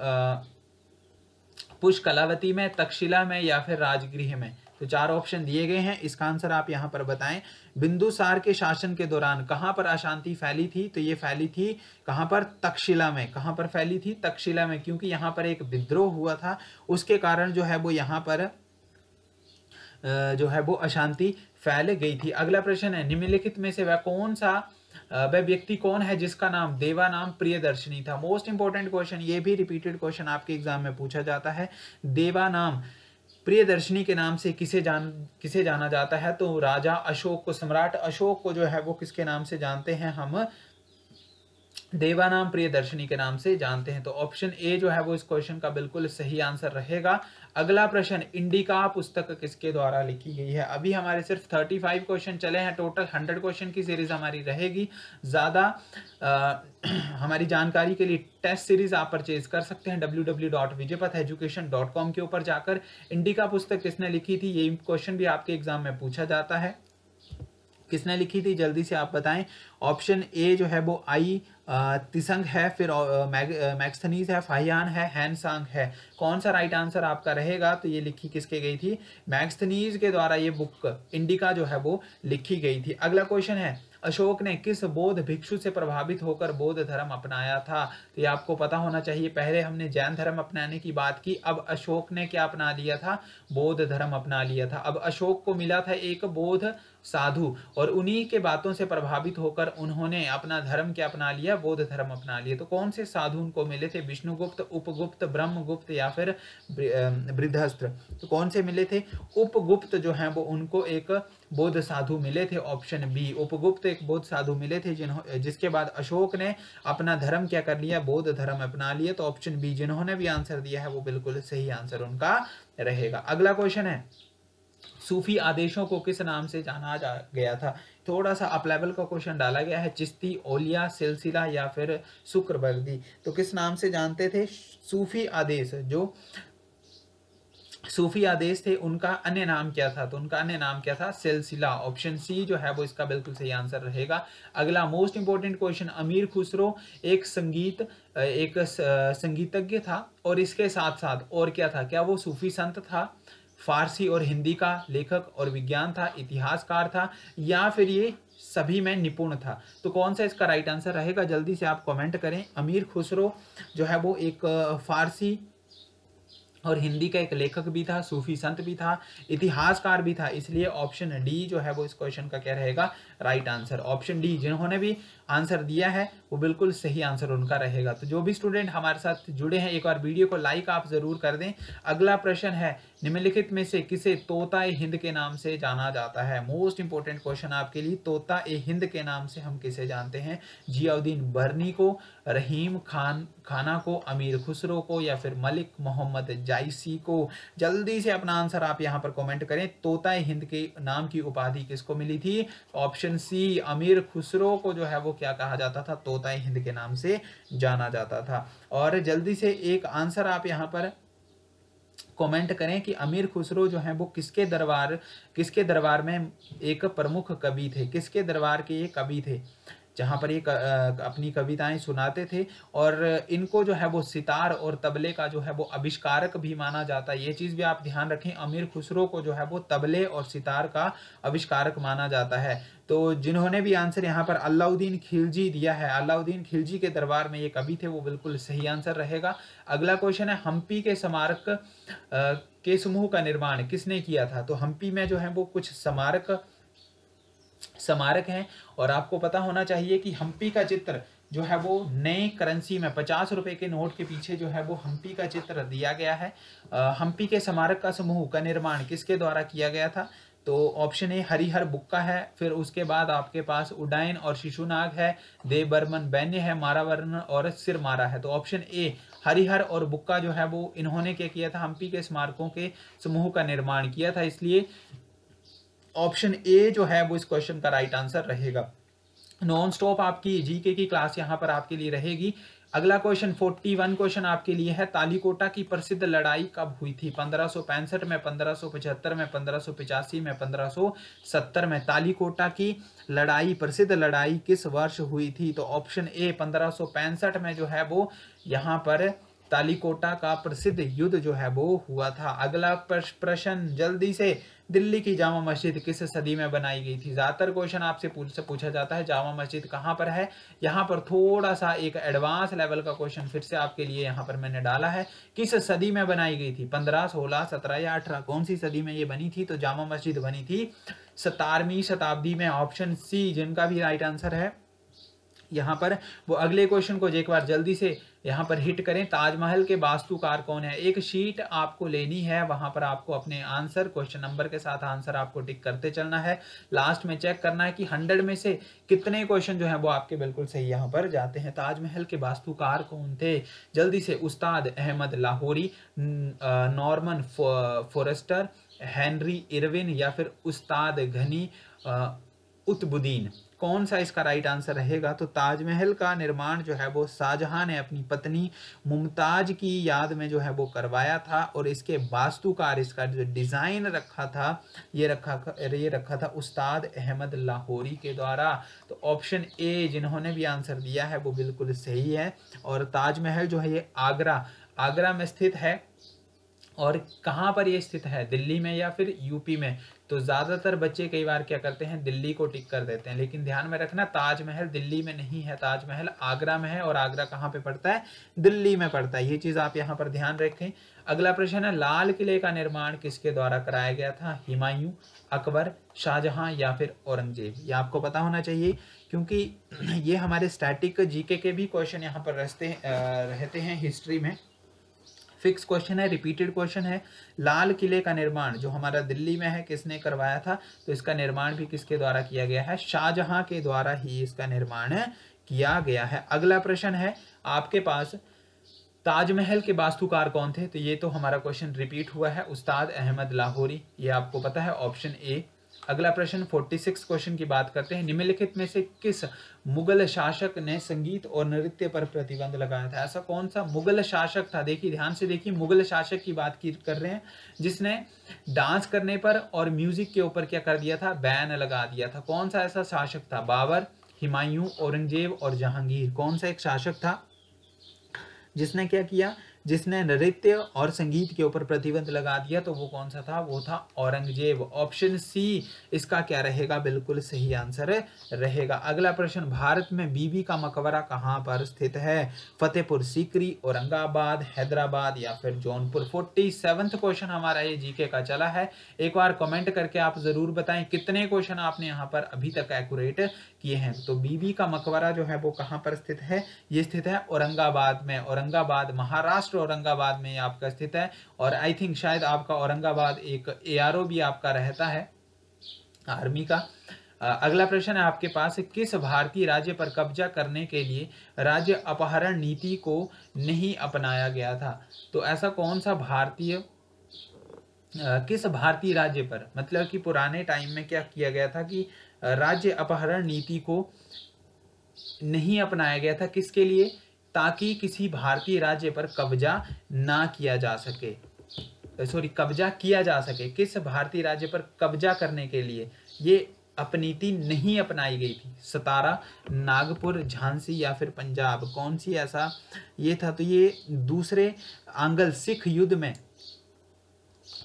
पुष्कलावती में तक्षशिला में या फिर राजगृह में तो चार ऑप्शन दिए गए हैं इसका आंसर आप यहाँ पर बताएं बिंदुसार के शासन के दौरान कहाँ पर अशांति फैली थी तो ये फैली थी कहाँ पर तक्षशिला में कहाँ पर फैली थी तक्षशिला में क्योंकि यहाँ पर एक विद्रोह हुआ था उसके कारण जो है वो यहाँ पर जो है वो अशांति फैल गई थी अगला प्रश्न है निम्नलिखित में से वह कौन सा वह व्यक्ति कौन है जिसका नाम देवा नाम दर्शनी था मोस्ट इंपॉर्टेंट क्वेश्चन ये भी रिपीटेड क्वेश्चन आपके एग्जाम में पूछा जाता है देवा नाम प्रियदर्शनी के नाम से किसे जान किसे जाना जाता है तो राजा अशोक को सम्राट अशोक को जो है वो किसके नाम से जानते हैं हम देवानाम प्रिय दर्शनी के नाम से जानते हैं तो ऑप्शन ए जो है वो इस क्वेश्चन का बिल्कुल सही आंसर रहेगा अगला प्रश्न इंडिका पुस्तक किसके द्वारा लिखी गई है अभी हमारे सिर्फ 35 क्वेश्चन चले हैं टोटल 100 क्वेश्चन की सीरीज हमारी रहेगी ज़्यादा हमारी जानकारी के लिए टेस्ट सीरीज आप परचेज कर सकते हैं डब्ल्यू के ऊपर जाकर इंडिका पुस्तक किसने लिखी थी ये क्वेश्चन भी आपके एग्जाम में पूछा जाता है किसने लिखी थी जल्दी से आप बताएं ऑप्शन ए जो है वो आई तिसंग uh, है फिर मैक्सथनीज है फाहियान है हैंसांग है कौन सा राइट आंसर आपका रहेगा तो ये लिखी किसके गई थी मैक्सथनीज के द्वारा ये बुक इंडिका जो है वो लिखी गई थी अगला क्वेश्चन है अशोक ने किस बौद्ध भिक्षु से प्रभावित होकर बौद्ध धर्म अपनाया था तो ये आपको पता होना चाहिए पहले हमने जैन धर्म अपनाने की बात की अब अशोक ने क्या अपना लिया था बौद्ध धर्म अपना लिया था अब अशोक को मिला था एक बौद्ध साधु और उन्हीं के बातों से प्रभावित होकर उन्होंने अपना धर्म क्या अपना लिया बौद्ध धर्म अपना लिया तो कौन से साधु उनको मिले थे विष्णुगुप्त उपगुप्त ब्रह्मगुप्त या फिर वृद्धस्त्र तो कौन से मिले थे उपगुप्त जो है वो उनको एक बौद्ध साधु मिले थे ऑप्शन बी उपगुप्त एक बौद्ध साधु मिले थे जिन्हों जिसके बाद अशोक ने अपना धर्म क्या कर लिया बौद्ध धर्म अपना लिया तो ऑप्शन बी जिन्होंने भी आंसर दिया है वो बिल्कुल सही आंसर उनका रहेगा अगला क्वेश्चन है सूफी आदेशों को किस नाम से जाना जा गया था थोड़ा सा अप लेवल का क्वेश्चन डाला गया है चिश्ती ओलिया सिलसिला या फिर शुक्रवर्दी तो किस नाम से जानते थे सूफी आदेश जो सूफी आदेश थे उनका अन्य नाम क्या था तो उनका अन्य नाम क्या था सिलसिला ऑप्शन सी जो है वो इसका बिल्कुल सही आंसर रहेगा अगला मोस्ट इंपॉर्टेंट क्वेश्चन अमीर खुसरो एक संगीत एक संगीतज्ञ था और इसके साथ साथ और क्या था क्या वो सूफी संत था फारसी और हिंदी का लेखक और विज्ञान था इतिहासकार था या फिर ये सभी में निपुण था तो कौन सा इसका राइट आंसर रहेगा जल्दी से आप कमेंट करें अमीर खुसरो जो है वो एक फारसी और हिंदी का एक लेखक भी था सूफी संत भी था इतिहासकार भी था इसलिए ऑप्शन डी जो है वो इस क्वेश्चन का क्या रहेगा राइट आंसर ऑप्शन डी जिन्होंने भी आंसर दिया है वो बिल्कुल सही आंसर उनका रहेगा तो जो भी स्टूडेंट हमारे साथ जुड़े हैं एक बार वीडियो को लाइक आप ज़रूर कर दें अगला प्रश्न है निम्नलिखित में से किसे तोता ए हिंद के नाम से जाना जाता है मोस्ट इंपॉर्टेंट क्वेश्चन आपके लिए तोता ए हिंद के नाम से हम किसे जानते हैं जियाउद्दीन बर्नी को रहीम खान खाना को अमीर खुसरो को या फिर मलिक मोहम्मद जायसी को जल्दी से अपना आंसर आप यहाँ पर कमेंट करें तोता हिंद के नाम की उपाधि किसको मिली थी ऑप्शन सी अमीर खुसरो को जो है वो क्या कहा जाता था तोता हिंद के नाम से जाना जाता था और जल्दी से एक आंसर आप यहाँ पर कमेंट करें कि अमीर खुसरो जो हैं वो किसके दरबार किसके दरबार में एक प्रमुख कवि थे किसके दरबार के ये कवि थे जहाँ पर ये अपनी कविताएं सुनाते थे और इनको जो है वो सितार और तबले का जो है वो अविष्कारक भी माना जाता है ये चीज़ भी आप ध्यान रखें अमीर खुसरो को जो है वो तबले और सितार का अविष्कारक माना जाता है तो जिन्होंने भी आंसर यहाँ पर अलाउद्दीन खिलजी दिया है अलाउद्दीन खिलजी के दरबार में ये कवि थे वो बिल्कुल सही आंसर रहेगा अगला क्वेश्चन है हम्पी के स्मारक के समूह का निर्माण किसने किया था तो हम्पी में जो है वो कुछ स्मारक स्मारक हैं और आपको पता होना चाहिए कि हम्पी का चित्र जो है वो नए करेंसी में पचास रुपए के नोट के पीछे जो है वो हम्पी का चित्र दिया गया है हम्पी के स्मारक का समूह का निर्माण किसके द्वारा किया गया था तो ऑप्शन ए हरिहर बुक्का है फिर उसके बाद आपके पास उडायन और शिशुनाग है देव बर्मन बैन्य है मारा और सिर मारा है तो ऑप्शन ए हरिहर और बुक्का जो है वो इन्होंने क्या किया था हम्पी के स्मारकों के समूह का निर्माण किया था इसलिए ऑप्शन ए जो है वो इस क्वेश्चन का राइट आंसर रहेगा नॉन स्टॉप आपकी जीके की क्लास यहाँ पर आपके लिए रहेगी अगला क्वेश्चन 41 क्वेश्चन आपके लिए है तालीकोटा की प्रसिद्ध लड़ाई कब हुई थी पंद्रह में पंद्रह में पंद्रह में पंद्रह में तालीकोटा की लड़ाई प्रसिद्ध लड़ाई किस वर्ष हुई थी तो ऑप्शन ए पंद्रह में जो है वो यहाँ पर तालीकोटा का प्रसिद्ध युद्ध जो है वो हुआ था अगला प्रश्न जल्दी से दिल्ली की जामा मस्जिद किस सदी में बनाई गई थी ज़्यादातर क्वेश्चन आपसे पूछ पूछा जाता है जामा मस्जिद कहाँ पर है यहाँ पर थोड़ा सा एक एडवांस लेवल का क्वेश्चन फिर से आपके लिए यहाँ पर मैंने डाला है किस सदी में बनाई गई थी पंद्रह सोलह सत्रह या अठारह कौन सी सदी में ये बनी थी तो जामा मस्जिद बनी थी सतारवी शताब्दी में ऑप्शन सी जिनका भी राइट आंसर है यहाँ पर वो अगले क्वेश्चन को एक बार जल्दी से यहाँ पर हिट करें ताजमहल के वास्तुकार कौन है एक शीट आपको लेनी है वहाँ पर आपको अपने आंसर क्वेश्चन नंबर के साथ आंसर आपको टिक करते चलना है लास्ट में चेक करना है कि हंड्रेड में से कितने क्वेश्चन जो है वो आपके बिल्कुल सही यहाँ पर जाते हैं ताजमहल के वास्तुकार कौन थे जल्दी से उस्ताद Ahmad Lahori Norman Forester Henry Irwin या फिर उस्ताद घनी उतबुद्दीन कौन सा इसका राइट आंसर रहेगा तो ताजमहल का निर्माण जो है वो शाहजहां ने अपनी पत्नी मुमताज की याद में जो है वो करवाया था और इसके वास्तुकार इसका जो डिज़ाइन रखा था ये रखा ये रखा था उस्ताद अहमद लाहौरी के द्वारा तो ऑप्शन ए जिन्होंने भी आंसर दिया है वो बिल्कुल सही है और ताजमहल जो है ये आगरा आगरा में स्थित है और कहाँ पर ये स्थित है दिल्ली में या फिर यूपी में तो ज़्यादातर बच्चे कई बार क्या करते हैं दिल्ली को टिक कर देते हैं लेकिन ध्यान में रखना ताजमहल दिल्ली में नहीं है ताजमहल आगरा में है और आगरा कहाँ पे पड़ता है दिल्ली में पड़ता है ये चीज़ आप यहाँ पर ध्यान रखें अगला प्रश्न है लाल किले का निर्माण किसके द्वारा कराया गया था हिमायूं अकबर शाहजहां या फिर औरंगजेब ये आपको पता होना चाहिए क्योंकि ये हमारे स्टैटिक जीके के भी क्वेश्चन यहाँ पर रहते रहते हैं हिस्ट्री में फिक्स क्वेश्चन है रिपीटेड क्वेश्चन है लाल किले का निर्माण जो हमारा दिल्ली में है किसने करवाया था तो इसका निर्माण भी किसके द्वारा किया गया है शाहजहां के द्वारा ही इसका निर्माण किया गया है अगला प्रश्न है आपके पास ताजमहल के वास्तुकार कौन थे तो ये तो हमारा क्वेश्चन रिपीट हुआ है उस्ताद अहमद लाहौरी ये आपको पता है ऑप्शन ए अगला प्रश्न 46 क्वेश्चन की बात करते हैं निम्नलिखित में से किस मुगल शासक ने संगीत और नृत्य पर प्रतिबंध लगाया था ऐसा कौन सा मुगल शासक था देखिए ध्यान से देखिए मुगल शासक की बात की कर रहे हैं जिसने डांस करने पर और म्यूजिक के ऊपर क्या कर दिया था बैन लगा दिया था कौन सा ऐसा शासक था बाबर हिमायूं औरंगजेब और जहांगीर कौन सा एक शासक था जिसने क्या किया जिसने नृत्य और संगीत के ऊपर प्रतिबंध लगा दिया तो वो कौन सा था वो था औरंगजेब ऑप्शन सी इसका क्या रहेगा बिल्कुल सही आंसर रहेगा अगला प्रश्न भारत में बीबी का मकबरा कहाँ पर स्थित है फतेहपुर सीकरी औरंगाबाद हैदराबाद या फिर जौनपुर फोर्टी सेवन्थ क्वेश्चन हमारा ये जीके का चला है एक बार कमेंट करके आप जरूर बताएं कितने क्वेश्चन आपने यहाँ पर अभी तक एक्यूरेट किए हैं तो बीबी का मकबरा जो है वो कहाँ पर स्थित है ये स्थित है औरंगाबाद में औरंगाबाद महाराष्ट्र महाराष्ट्र औरंगाबाद में आपका स्थित है और आई थिंक शायद आपका औरंगाबाद एक ए भी आपका रहता है आर्मी का अगला प्रश्न है आपके पास किस भारतीय राज्य पर कब्जा करने के लिए राज्य अपहरण नीति को नहीं अपनाया गया था तो ऐसा कौन सा भारतीय किस भारतीय राज्य पर मतलब कि पुराने टाइम में क्या किया गया था कि राज्य अपहरण नीति को नहीं अपनाया गया था किसके लिए ताकि किसी भारतीय राज्य पर कब्जा ना किया जा सके सॉरी कब्जा किया जा सके किस भारतीय राज्य पर कब्जा करने के लिए ये अपनीति नहीं अपनाई गई थी सतारा नागपुर झांसी या फिर पंजाब कौन सी ऐसा ये था तो ये दूसरे आंगल सिख युद्ध में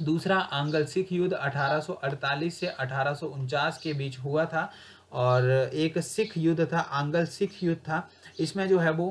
दूसरा आंगल सिख युद्ध 1848 से अठारह के बीच हुआ था और एक सिख युद्ध था आंगल सिख युद्ध था इसमें जो है वो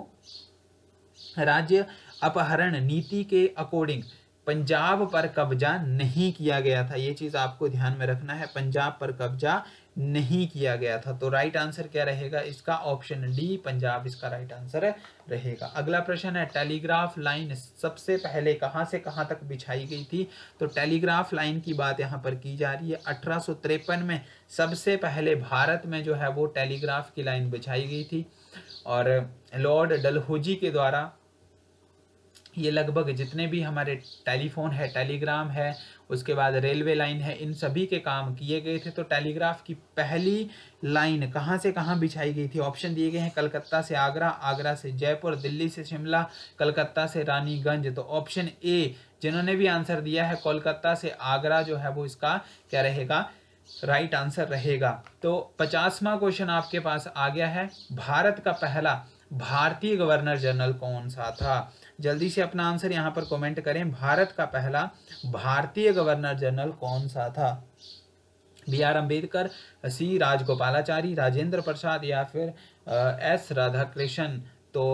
राज्य अपहरण नीति के अकॉर्डिंग पंजाब पर कब्जा नहीं किया गया था ये चीज आपको ध्यान में रखना है पंजाब पर कब्जा नहीं किया गया था तो राइट आंसर क्या रहेगा इसका ऑप्शन डी पंजाब इसका राइट आंसर रहेगा अगला प्रश्न है टेलीग्राफ लाइन सबसे पहले कहाँ से कहाँ तक बिछाई गई थी तो टेलीग्राफ लाइन की बात यहाँ पर की जा रही है अठारह में सबसे पहले भारत में जो है वो टेलीग्राफ की लाइन बिछाई गई थी और लॉर्ड डलहोजी के द्वारा ये लगभग जितने भी हमारे टेलीफोन है टेलीग्राम है उसके बाद रेलवे लाइन है इन सभी के काम किए गए थे तो टेलीग्राफ की पहली लाइन कहाँ से कहाँ बिछाई गई थी ऑप्शन दिए गए हैं कलकत्ता से आगरा आगरा से जयपुर दिल्ली से शिमला कलकत्ता से रानीगंज तो ऑप्शन ए जिन्होंने भी आंसर दिया है कोलकाता से आगरा जो है वो इसका क्या रहेगा राइट आंसर रहेगा तो पचासवा क्वेश्चन आपके पास आ गया है भारत का पहला भारतीय गवर्नर जनरल कौन सा था जल्दी से अपना आंसर यहाँ पर कमेंट करें भारत का पहला भारतीय गवर्नर जनरल कौन सा था B R Ambedkar C Rajagopalachari Rajendra Prasad या फिर एस राधाकृष्ण तो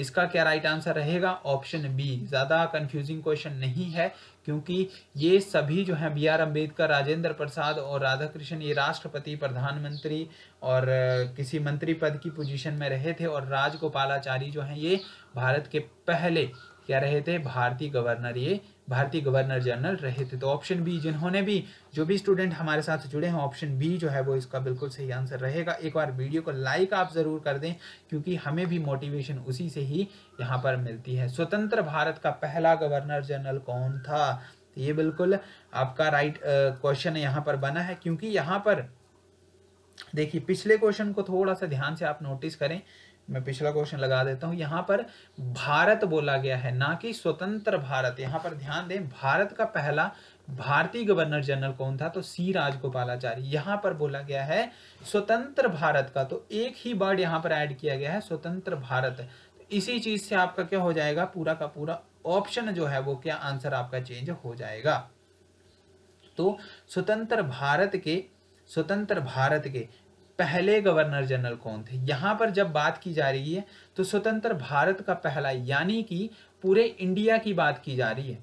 इसका क्या राइट आंसर रहेगा ऑप्शन बी ज़्यादा कंफ्यूजिंग क्वेश्चन नहीं है क्योंकि ये सभी जो हैं बी आर अम्बेडकर राजेंद्र प्रसाद और राधा कृष्ण ये राष्ट्रपति प्रधानमंत्री और किसी मंत्री पद की पोजीशन में रहे थे और राजगोपालाचारी जो हैं ये भारत के पहले क्या रहे थे भारतीय गवर्नर ये भारतीय गवर्नर जनरल रहे थे तो ऑप्शन बी जिन्होंने भी जो भी स्टूडेंट हमारे साथ जुड़े हैं ऑप्शन बी जो है वो इसका बिल्कुल सही आंसर रहेगा एक बार वीडियो को लाइक आप ज़रूर कर दें क्योंकि हमें भी मोटिवेशन उसी से ही यहाँ पर मिलती है स्वतंत्र भारत का पहला गवर्नर जनरल कौन था तो ये बिल्कुल आपका राइट क्वेश्चन यहाँ पर बना है क्योंकि यहाँ पर देखिए पिछले क्वेश्चन को थोड़ा सा ध्यान से आप नोटिस करें मैं पिछला क्वेश्चन लगा देता हूँ यहाँ पर भारत बोला गया है ना कि स्वतंत्र भारत यहाँ पर ध्यान दें भारत का पहला भारतीय गवर्नर जनरल कौन था तो सी राजगोपालाचारी यहाँ पर बोला गया है स्वतंत्र भारत का तो एक ही वर्ड यहाँ पर ऐड किया गया है स्वतंत्र भारत इसी चीज से आपका क्या हो जाएगा पूरा का पूरा ऑप्शन जो है वो क्या आंसर आपका चेंज हो जाएगा तो स्वतंत्र भारत के स्वतंत्र भारत के पहले गवर्नर जनरल कौन थे यहाँ पर जब बात की जा रही है तो स्वतंत्र भारत का पहला यानी कि पूरे इंडिया की बात की जा रही है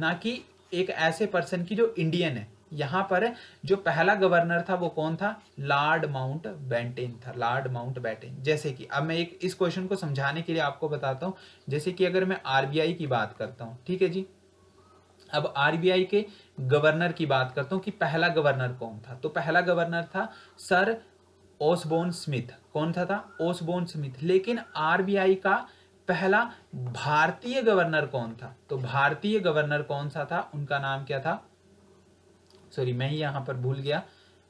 ना कि एक ऐसे पर्सन की जो इंडियन है यहाँ पर जो पहला गवर्नर था वो कौन था लॉर्ड माउंट बैंटेन था लॉर्ड माउंट बैटेन जैसे कि अब मैं एक इस क्वेश्चन को समझाने के लिए आपको बताता हूँ जैसे कि अगर मैं आरबीआई की बात करता हूँ ठीक है जी अब आरबीआई के गवर्नर की बात करता हूँ कि पहला गवर्नर कौन था तो पहला गवर्नर था सर ओसबोन स्मिथ कौन था था ओसबोन स्मिथ लेकिन आरबीआई का पहला भारतीय गवर्नर कौन था तो भारतीय गवर्नर कौन सा था उनका नाम क्या था सॉरी मैं ही यहां पर भूल गया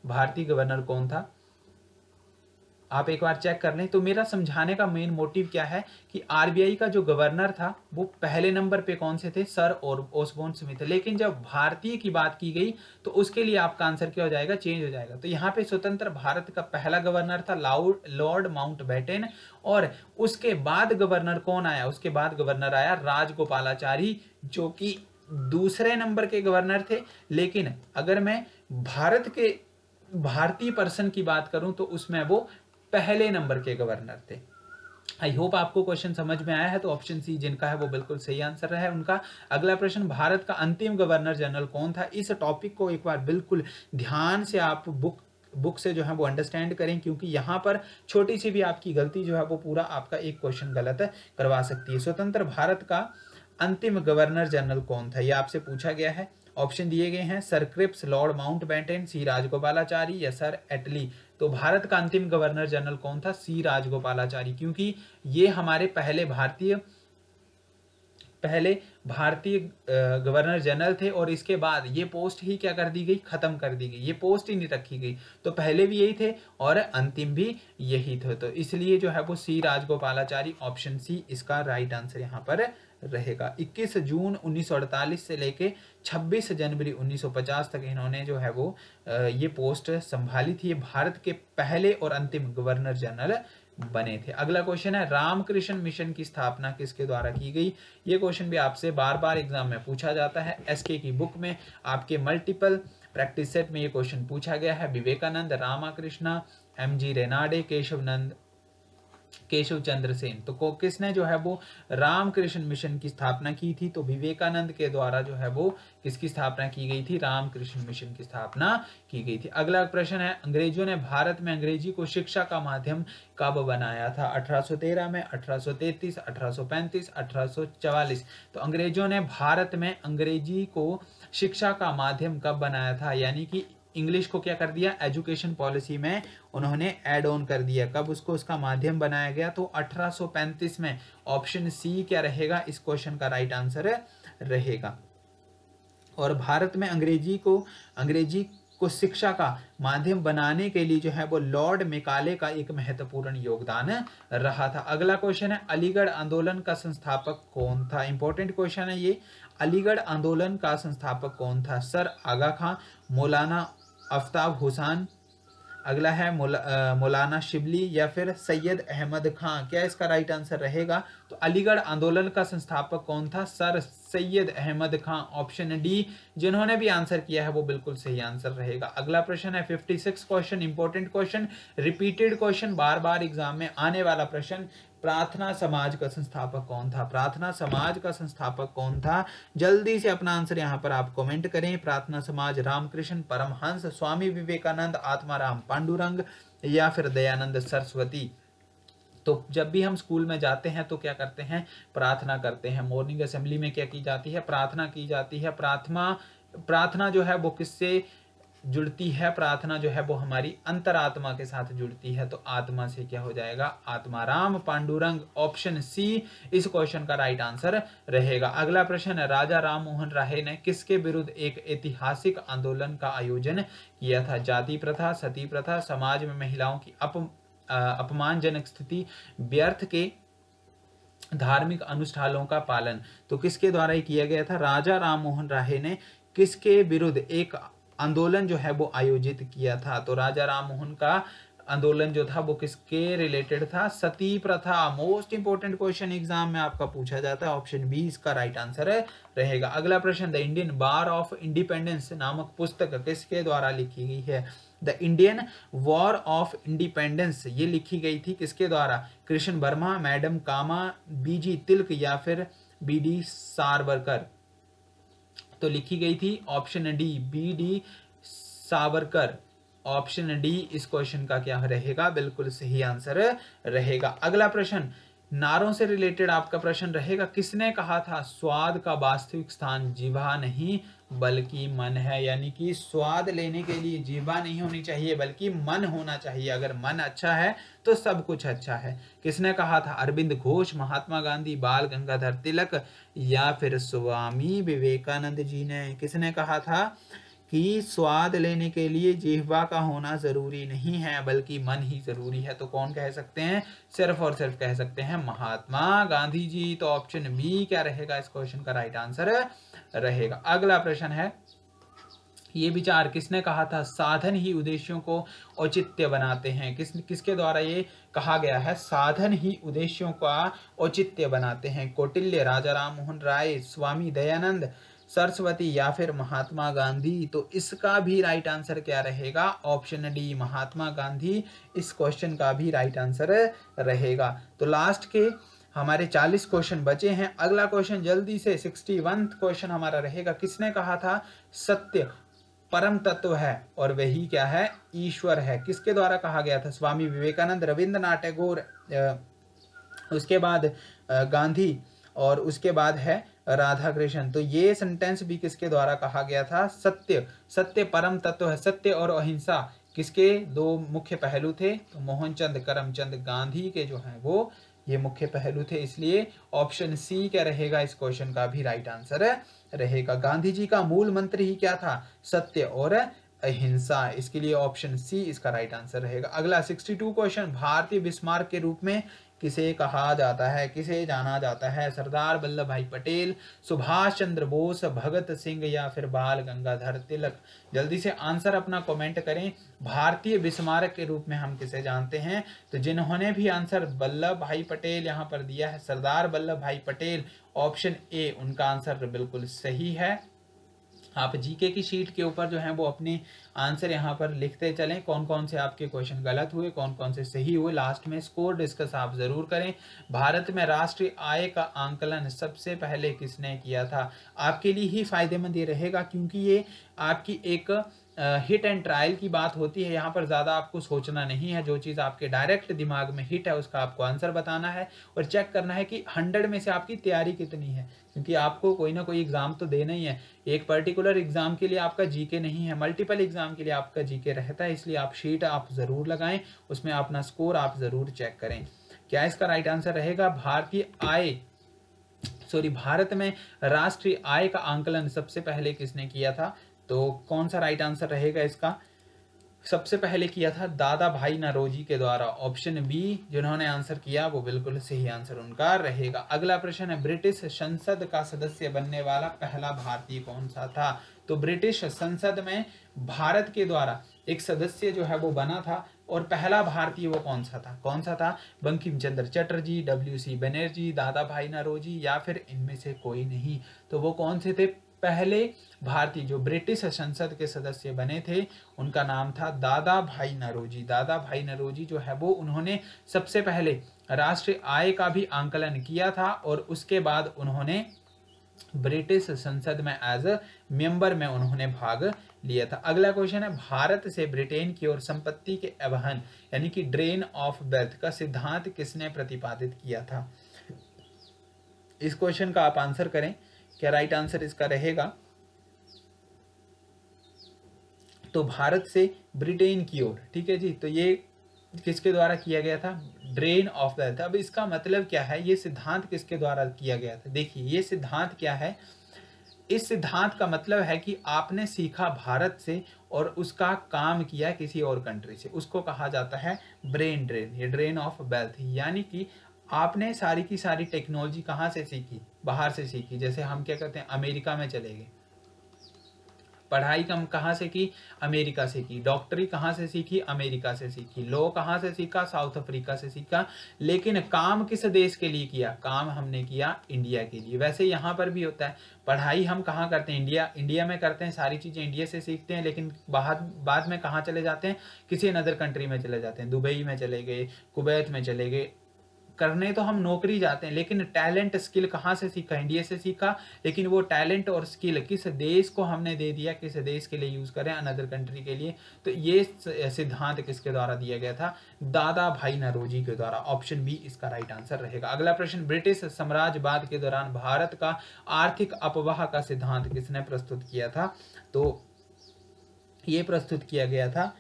भारतीय गवर्नर कौन था आप एक बार चेक कर लें तो मेरा समझाने का मेन मोटिव क्या है कि आरबीआई का जो गवर्नर था वो पहले नंबर पे कौन से थे सर और ओसबोन स्मिथ लेकिन जब भारतीय की बात की गई तो उसके लिए आपका आंसर क्या हो जाएगा चेंज हो जाएगा तो यहाँ पे स्वतंत्र भारत का पहला गवर्नर था लाउड लॉर्ड माउंट बैटन और उसके बाद गवर्नर कौन आया उसके बाद गवर्नर आया राजगोपालाचारी जो कि दूसरे नंबर के गवर्नर थे लेकिन अगर मैं भारत के भारतीय पर्सन की बात करूं तो उसमें वो पहले नंबर के गवर्नर थे आई होप आपको क्वेश्चन समझ में आया है तो ऑप्शन सी जिनका है वो बिल्कुल सही आंसर रहा है उनका अगला प्रश्न भारत का अंतिम गवर्नर जनरल कौन था इस टॉपिक को एक बार बिल्कुल ध्यान से आप बुक बुक से जो है वो अंडरस्टैंड करें क्योंकि यहाँ पर छोटी सी भी आपकी गलती जो है वो पूरा आपका एक क्वेश्चन गलत करवा सकती है स्वतंत्र भारत का अंतिम गवर्नर जनरल कौन था ये आपसे पूछा गया है ऑप्शन दिए गए हैं sir Cripps lord Mountbatten C Rajagopalachari या सर एटली तो भारत का अंतिम गवर्नर जनरल कौन था सी राजगोपालाचारी क्योंकि ये हमारे पहले भारतीय पहले भारतीय गवर्नर जनरल थे और इसके बाद ये पोस्ट ही क्या कर दी गई खत्म कर दी गई ये पोस्ट ही नहीं रखी गई तो पहले भी यही थे और अंतिम भी यही थे तो इसलिए जो है वो सी राजगोपालाचारी ऑप्शन सी इसका राइट आंसर यहाँ पर रहेगा 21 जून 1948 से लेके 26 जनवरी 1950 तक इन्होंने जो है वो ये पोस्ट संभाली थी ये भारत के पहले और अंतिम गवर्नर जनरल बने थे अगला क्वेश्चन है रामकृष्ण मिशन की स्थापना किसके द्वारा की गई ये क्वेश्चन भी आपसे बार बार एग्जाम में पूछा जाता है एसके की बुक में आपके मल्टीपल प्रैक्टिस सेट में ये क्वेश्चन पूछा गया है विवेकानंद रामाकृष्णा एम जी रेनाडे केशवनंद केशव चंद्र सेन तो कोकिस ने जो है वो रामकृष्ण मिशन की स्थापना की थी तो विवेकानंद के द्वारा जो है वो किसकी स्थापना की गई थी रामकृष्ण मिशन की स्थापना की गई थी अगला प्रश्न है अंग्रेजों ने भारत में अंग्रेजी को शिक्षा का माध्यम कब बनाया था 1813 में 1833 1835 1844 तो अंग्रेजों ने भारत में अंग्रेजी को शिक्षा का माध्यम कब बनाया था यानी कि इंग्लिश को क्या कर दिया एजुकेशन पॉलिसी में उन्होंने एड ऑन कर दिया कब उसको उसका माध्यम बनाया गया तो 1835 में ऑप्शन सी क्या रहेगा इस क्वेश्चन का राइट आंसर रहेगा और भारत में अंग्रेजी को अंग्रेजी को शिक्षा का माध्यम बनाने के लिए जो है वो लॉर्ड मेकाले का एक महत्वपूर्ण योगदान रहा था अगला क्वेश्चन है अलीगढ़ आंदोलन का संस्थापक कौन था इंपॉर्टेंट क्वेश्चन है ये अलीगढ़ आंदोलन का संस्थापक कौन था सर आगा खां मौलाना आफ्ताब हुसैन अगला है मौलाना मुला, शिबली या फिर सैयद अहमद खां क्या इसका राइट आंसर रहेगा तो अलीगढ़ आंदोलन का संस्थापक कौन था sir Syed Ahmad Khan option D जिन्होंने भी आंसर किया है वो बिल्कुल सही आंसर रहेगा अगला प्रश्न है 56 question important question repeated question बार बार एग्जाम में आने वाला प्रश्न प्रार्थना समाज का संस्थापक कौन था प्रार्थना समाज का संस्थापक कौन था जल्दी से अपना आंसर यहाँ पर आप कमेंट करें प्रार्थना समाज रामकृष्ण परमहंस स्वामी विवेकानंद आत्माराम पांडुरंग या फिर दयानंद सरस्वती तो जब भी हम स्कूल में जाते हैं तो क्या करते हैं प्रार्थना करते हैं मॉर्निंग असेंबली में क्या की जाती है प्रार्थना की जाती है प्रार्थना प्रार्थना जो है वो किससे जुड़ती है प्रार्थना जो है वो हमारी अंतरात्मा के साथ जुड़ती है तो आत्मा से क्या हो जाएगा आत्माराम पांडुरंग ऑप्शन सी इस क्वेश्चन का राइट आंसर रहेगा अगला प्रश्न है राजा राम मोहन राय ने किसके विरुद्ध एक ऐतिहासिक आंदोलन का आयोजन किया था जाति प्रथा सती प्रथा समाज में महिलाओं की अप अपमानजनक स्थिति व्यर्थ के धार्मिक अनुष्ठानों का पालन तो किसके द्वारा किया गया था राजा राम मोहन राय ने किसके विरुद्ध एक आंदोलन जो है वो आयोजित किया था तो राजा राम मोहन का आंदोलन जो था वो किसके रिलेटेड था सती प्रथा मोस्ट इंपोर्टेंट क्वेश्चन एग्जाम में आपका पूछा जाता है ऑप्शन बी इसका राइट आंसर है रहेगा अगला प्रश्न the Indian war of independence नामक पुस्तक किसके द्वारा लिखी गई है the Indian war of independence ये लिखी गई थी किसके द्वारा कृष्ण वर्मा मैडम कामा बीजी तिलक या फिर बी डी सारवरकर तो लिखी गई थी option D B D Savarkar option D इस क्वेश्चन का क्या रहेगा बिल्कुल सही आंसर रहेगा अगला प्रश्न नारों से रिलेटेड आपका प्रश्न रहेगा किसने कहा था स्वाद का वास्तविक स्थान जीवा नहीं बल्कि मन है यानी कि स्वाद लेने के लिए जीवा नहीं होनी चाहिए बल्कि मन होना चाहिए अगर मन अच्छा है तो सब कुछ अच्छा है किसने कहा था अरविंद घोष महात्मा गांधी बाल गंगाधर तिलक या फिर स्वामी विवेकानंद जी ने किसने कहा था कि स्वाद लेने के लिए जिहवा का होना ज़रूरी नहीं है बल्कि मन ही ज़रूरी है तो कौन कह सकते हैं सिर्फ और सिर्फ कह सकते हैं महात्मा गांधी जी तो ऑप्शन बी क्या रहेगा इस क्वेश्चन का राइट आंसर रहेगा अगला प्रश्न है ये विचार किसने कहा था साधन ही उद्देश्यों को औचित्य बनाते हैं किस किसके द्वारा ये कहा गया है साधन ही उद्देश्यों का औचित्य बनाते हैं कौटिल्य राजा राम मोहन राय स्वामी दयानंद सरस्वती या फिर महात्मा गांधी तो इसका भी राइट आंसर क्या रहेगा ऑप्शन डी महात्मा गांधी इस क्वेश्चन का भी राइट आंसर रहेगा तो लास्ट के हमारे 40 क्वेश्चन बचे हैं अगला क्वेश्चन जल्दी से 61 क्वेश्चन हमारा रहेगा किसने कहा था सत्य परम तत्व है और वही क्या है ईश्वर है किसके द्वारा कहा गया था स्वामी विवेकानंद रविंद्रनाथ टैगोर उसके बाद गांधी और उसके बाद है राधा कृष्ण तो ये सेंटेंस भी किसके द्वारा कहा गया था सत्य सत्य परम तत्व है सत्य और अहिंसा किसके दो मुख्य पहलू थे तो मोहनचंद करमचंद गांधी के जो हैं वो ये मुख्य पहलू थे इसलिए ऑप्शन सी क्या रहेगा इस क्वेश्चन का भी राइट आंसर रहेगा गांधी जी का मूल मंत्र ही क्या था सत्य और अहिंसा इसके लिए ऑप्शन सी इसका राइट आंसर रहेगा अगला 62 क्वेश्चन भारतीय बिस्मार्क के रूप में किसे कहा जाता है किसे जाना जाता है सरदार वल्लभ भाई पटेल सुभाष चंद्र बोस भगत सिंह या फिर बाल गंगाधर तिलक जल्दी से आंसर अपना कमेंट करें भारतीय विस्मारक के रूप में हम किसे जानते हैं तो जिन्होंने भी आंसर वल्लभ भाई पटेल यहाँ पर दिया है सरदार वल्लभ भाई पटेल ऑप्शन ए उनका आंसर बिल्कुल सही है आप जीके की शीट के ऊपर जो है वो अपने आंसर यहाँ पर लिखते चलें कौन कौन से आपके क्वेश्चन गलत हुए कौन कौन से सही हुए लास्ट में स्कोर डिस्कस आप ज़रूर करें भारत में राष्ट्रीय आय का आंकलन सबसे पहले किसने किया था आपके लिए ही फ़ायदेमंद ये रहेगा क्योंकि ये आपकी एक हिट एंड ट्रायल की बात होती है यहाँ पर ज़्यादा आपको सोचना नहीं है जो चीज़ आपके डायरेक्ट दिमाग में हिट है उसका आपको आंसर बताना है और चेक करना है कि हंड्रेड में से आपकी तैयारी कितनी है क्योंकि आपको कोई ना कोई एग्ज़ाम तो देना ही है एक पर्टिकुलर एग्ज़ाम के लिए आपका जीके नहीं है मल्टीपल एग्ज़ाम के लिए आपका जीके रहता है इसलिए आप शीट आप ज़रूर लगाएं उसमें अपना स्कोर आप ज़रूर चेक करें क्या इसका राइट आंसर रहेगा भारतीय आय सॉरी भारत में राष्ट्रीय आय का आंकलन सबसे पहले किसने किया था तो कौन सा राइट आंसर रहेगा इसका सबसे पहले किया था दादा भाई नरोजी के द्वारा ऑप्शन बी जिन्होंने आंसर किया वो बिल्कुल सही आंसर उनका रहेगा अगला प्रश्न है ब्रिटिश संसद का सदस्य बनने वाला पहला भारतीय कौन सा था तो ब्रिटिश संसद में भारत के द्वारा एक सदस्य जो है वो बना था और पहला भारतीय वो कौन सा था कौन सा था Bankim Chandra Chatterjee W C Banerjee Dadabhai Naoroji या फिर इनमें से कोई नहीं तो वो कौन से थे पहले भारतीय जो ब्रिटिश संसद के सदस्य बने थे उनका नाम था दादा भाई नरोजी दादा भाई नरोजी जो है वो उन्होंने सबसे पहले राष्ट्रीय आय का भी आंकलन किया था और उसके बाद उन्होंने ब्रिटिश संसद में एज अ मेंबर में उन्होंने भाग लिया था अगला क्वेश्चन है भारत से ब्रिटेन की ओर संपत्ति के अवहन यानी कि ड्रेन ऑफ वेल्थ का सिद्धांत किसने प्रतिपादित किया था इस क्वेश्चन का आप आंसर करें क्या राइट आंसर इसका रहेगा तो भारत से ब्रिटेन की ओर ठीक है जी तो ये किसके द्वारा किया गया था ड्रेन ऑफ द अर्थ अब इसका मतलब क्या है ये सिद्धांत किसके द्वारा किया गया था देखिए ये सिद्धांत क्या है इस सिद्धांत का मतलब है कि आपने सीखा भारत से और उसका काम किया किसी और कंट्री से उसको कहा जाता है ब्रेन ड्रेन ये ड्रेन ऑफ वेल्थ यानी कि आपने सारी की सारी टेक्नोलॉजी कहाँ से सीखी बाहर से सीखी जैसे हम क्या कहते हैं अमेरिका में चले गए पढ़ाई कम कहाँ से की अमेरिका से की डॉक्टरी कहाँ से सीखी अमेरिका से सीखी लो कहाँ से सीखा साउथ अफ्रीका से सीखा लेकिन काम किस देश के लिए किया काम हमने किया इंडिया के लिए वैसे यहाँ पर भी होता है पढ़ाई हम कहाँ करते हैं इंडिया इंडिया में करते हैं सारी चीज़ें इंडिया से सीखते हैं लेकिन बाद बाद में कहाँ चले जाते हैं किसी अनदर कंट्री में चले जाते हैं दुबई में चले गए कुवैत में चले गए करने तो हम नौकरी जाते हैं लेकिन टैलेंट स्किल कहाँ से सीखा इंडिया से सीखा लेकिन वो टैलेंट और स्किल किस देश को हमने दे दिया किस देश के लिए यूज़ करें अनदर कंट्री के लिए तो ये सिद्धांत किसके द्वारा दिया गया था दादा भाई नरोजी के द्वारा ऑप्शन बी इसका राइट आंसर रहेगा अगला प्रश्न ब्रिटिश साम्राज्यवाद के दौरान भारत का आर्थिक अपवाह का सिद्धांत किसने प्रस्तुत किया था तो ये प्रस्तुत किया गया था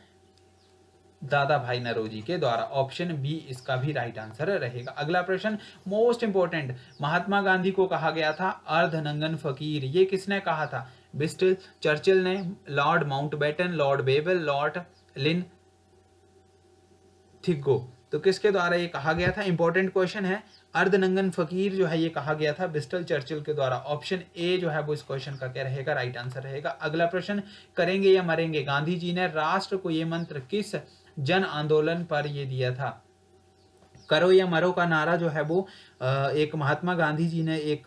दादा भाई नरोजी के द्वारा ऑप्शन बी इसका भी राइट आंसर रहेगा अगला प्रश्न मोस्ट इंपोर्टेंट महात्मा गांधी को कहा गया था अर्धनंगन फकीर ये किसने कहा था बिस्टल चर्चिल ने lord Mountbatten lord Wavell lord Linlithgow तो किसके द्वारा ये कहा गया था इंपॉर्टेंट क्वेश्चन है अर्धनंगन फकीर जो है ये कहा गया था बिस्टल चर्चिल के द्वारा ऑप्शन ए जो है वो इस क्वेश्चन का क्या रहेगा राइट आंसर रहेगा अगला प्रश्न करेंगे या मरेंगे गांधी जी ने राष्ट्र को ये मंत्र किस जन आंदोलन पर ये दिया था करो या मरो का नारा जो है वो एक महात्मा गांधी जी ने एक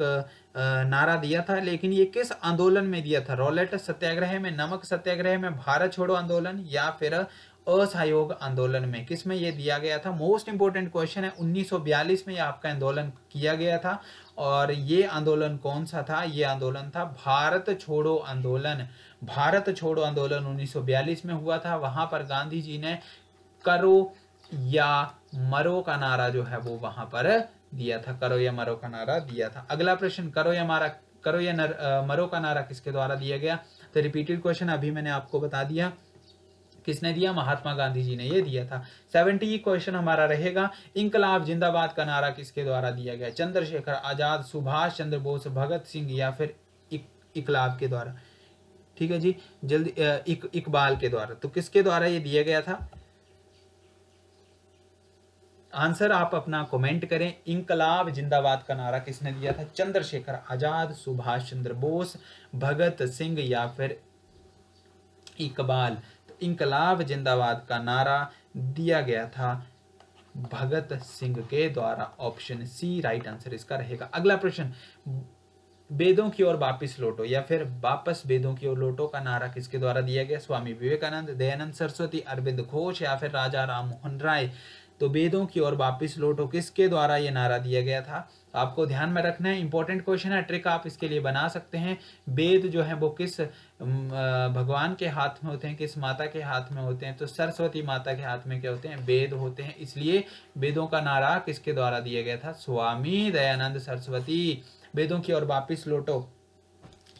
नारा दिया था लेकिन ये किस आंदोलन में दिया था रोलेट सत्याग्रह में नमक सत्याग्रह में भारत छोड़ो आंदोलन या फिर असहयोग आंदोलन में किस में ये दिया गया था मोस्ट इंपोर्टेंट क्वेश्चन है 1942 में ये आपका आंदोलन किया गया था और ये आंदोलन कौन सा था ये आंदोलन था भारत छोड़ो आंदोलन भारत छोड़ो आंदोलन 1942 में हुआ था वहां पर गांधी जी ने करो या मरो का नारा जो है वो वहां पर दिया था करो या मरो का नारा दिया था अगला प्रश्न करो या मारा करो या नर, आ, मरो का नारा किसके द्वारा दिया गया तो रिपीटेड क्वेश्चन अभी मैंने आपको बता दिया किसने दिया महात्मा गांधी जी ने ये दिया था सेवेंटी क्वेश्चन हमारा रहेगा इंकलाब जिंदाबाद का नारा किसके द्वारा दिया गया चंद्रशेखर आजाद सुभाष चंद्र बोस भगत सिंह या फिर इकलाब के द्वारा ठीक है जी जल्दी इक, इकबाल के द्वारा तो किसके द्वारा ये दिया गया था आंसर आप अपना कमेंट करें इंकलाब जिंदाबाद का नारा किसने दिया था चंद्रशेखर आजाद सुभाष चंद्र बोस भगत सिंह या फिर इकबाल तो इंकलाब जिंदाबाद का नारा दिया गया था भगत सिंह के द्वारा ऑप्शन सी राइट आंसर इसका रहेगा अगला प्रश्न वेदों की ओर वापस लौटो या फिर वापस वेदों की ओर लौटो का नारा किसके द्वारा दिया गया स्वामी विवेकानंद दयानंद सरस्वती अरविंद घोष या फिर राजा राम मोहन राय तो वेदों की ओर वापस लौटो किसके द्वारा ये नारा दिया गया था तो आपको ध्यान में रखना है इंपॉर्टेंट क्वेश्चन है ट्रिक आप इसके लिए बना सकते हैं वेद जो है वो किस भगवान के हाथ में होते हैं किस माता के हाथ में होते हैं तो सरस्वती माता के हाथ में क्या होते हैं वेद होते हैं इसलिए वेदों का नारा किसके द्वारा दिया गया था स्वामी दयानंद सरस्वती वेदों की ओर वापिस लौटो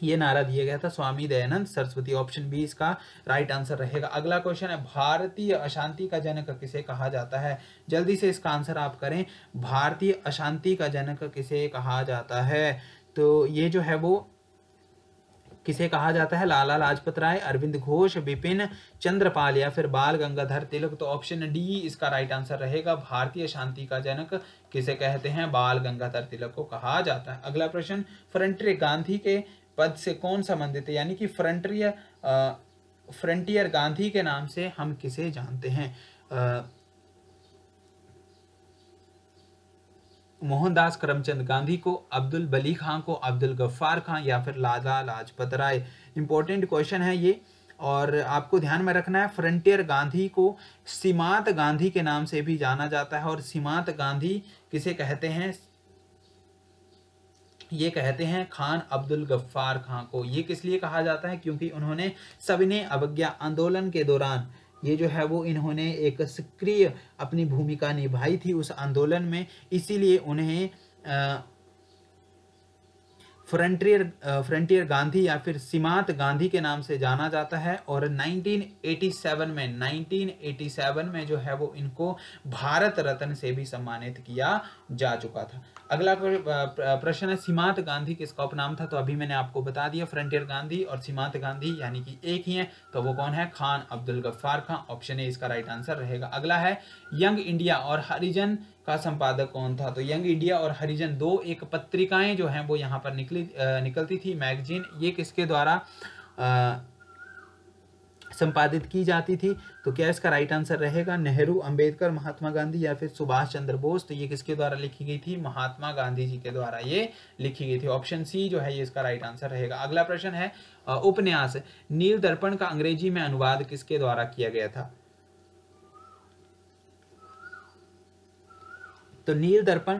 ये नारा दिया गया था स्वामी दयानंद सरस्वती ऑप्शन बी इसका राइट आंसर रहेगा अगला क्वेश्चन है भारतीय अशांति का जनक किसे कहा जाता है जल्दी से इसका आंसर आप करें भारतीय अशांति का जनक किसे कहा जाता है तो ये जो है वो किसे कहा जाता है लाला लाजपत राय अरविंद घोष विपिन चंद्रपाल या फिर बाल गंगाधर तिलक तो ऑप्शन डी इसका राइट आंसर रहेगा भारतीय शांति का जनक किसे कहते हैं बाल गंगाधर तिलक को कहा जाता है अगला प्रश्न फ्रंटियर गांधी के पद से कौन संबंधित है यानी कि फ्रंटियर फ्रंटियर गांधी के नाम से हम किसे जानते हैं मोहनदास करमचंद गांधी को अब्दुल बली खां को अब्दुल गफ्फार खां या फिर लाला लाजपत राय इंपॉर्टेंट क्वेश्चन है ये और आपको ध्यान में रखना है फ्रंटियर गांधी को सीमांत गांधी के नाम से भी जाना जाता है और सीमांत गांधी किसे कहते हैं ये कहते हैं खान अब्दुल गफ्फार खां को ये किस लिए कहा जाता है क्योंकि उन्होंने सविनय अवज्ञा आंदोलन के दौरान ये जो है वो इन्होंने एक सक्रिय अपनी भूमिका निभाई थी उस आंदोलन में इसीलिए उन्हें फ्रंटियर फ्रंटियर गांधी या फिर सीमांत गांधी के नाम से जाना जाता है और 1987 में 1987 में जो है वो इनको भारत रत्न से भी सम्मानित किया जा चुका था अगला प्रश्न है सीमांत गांधी किसका उपनाम था तो अभी मैंने आपको बता दिया फ्रंटियर गांधी और सीमांत गांधी यानी कि एक ही है तो वो कौन है खान अब्दुल गफ्फार खान ऑप्शन ए इसका राइट आंसर रहेगा अगला है यंग इंडिया और हरिजन का संपादक कौन था तो यंग इंडिया और हरिजन दो एक पत्रिकाएं जो हैं वो यहाँ पर निकली निकलती थी मैगजीन ये किसके द्वारा संपादित की जाती थी तो क्या इसका राइट आंसर रहेगा नेहरू अंबेडकर महात्मा गांधी या फिर सुभाष चंद्र बोस तो ये किसके द्वारा लिखी गई थी महात्मा गांधी जी के द्वारा ये लिखी गई थी ऑप्शन सी जो है ये इसका राइट आंसर रहेगा अगला प्रश्न है उपन्यास नील दर्पण का अंग्रेजी में अनुवाद किसके द्वारा किया गया था तो नील दर्पण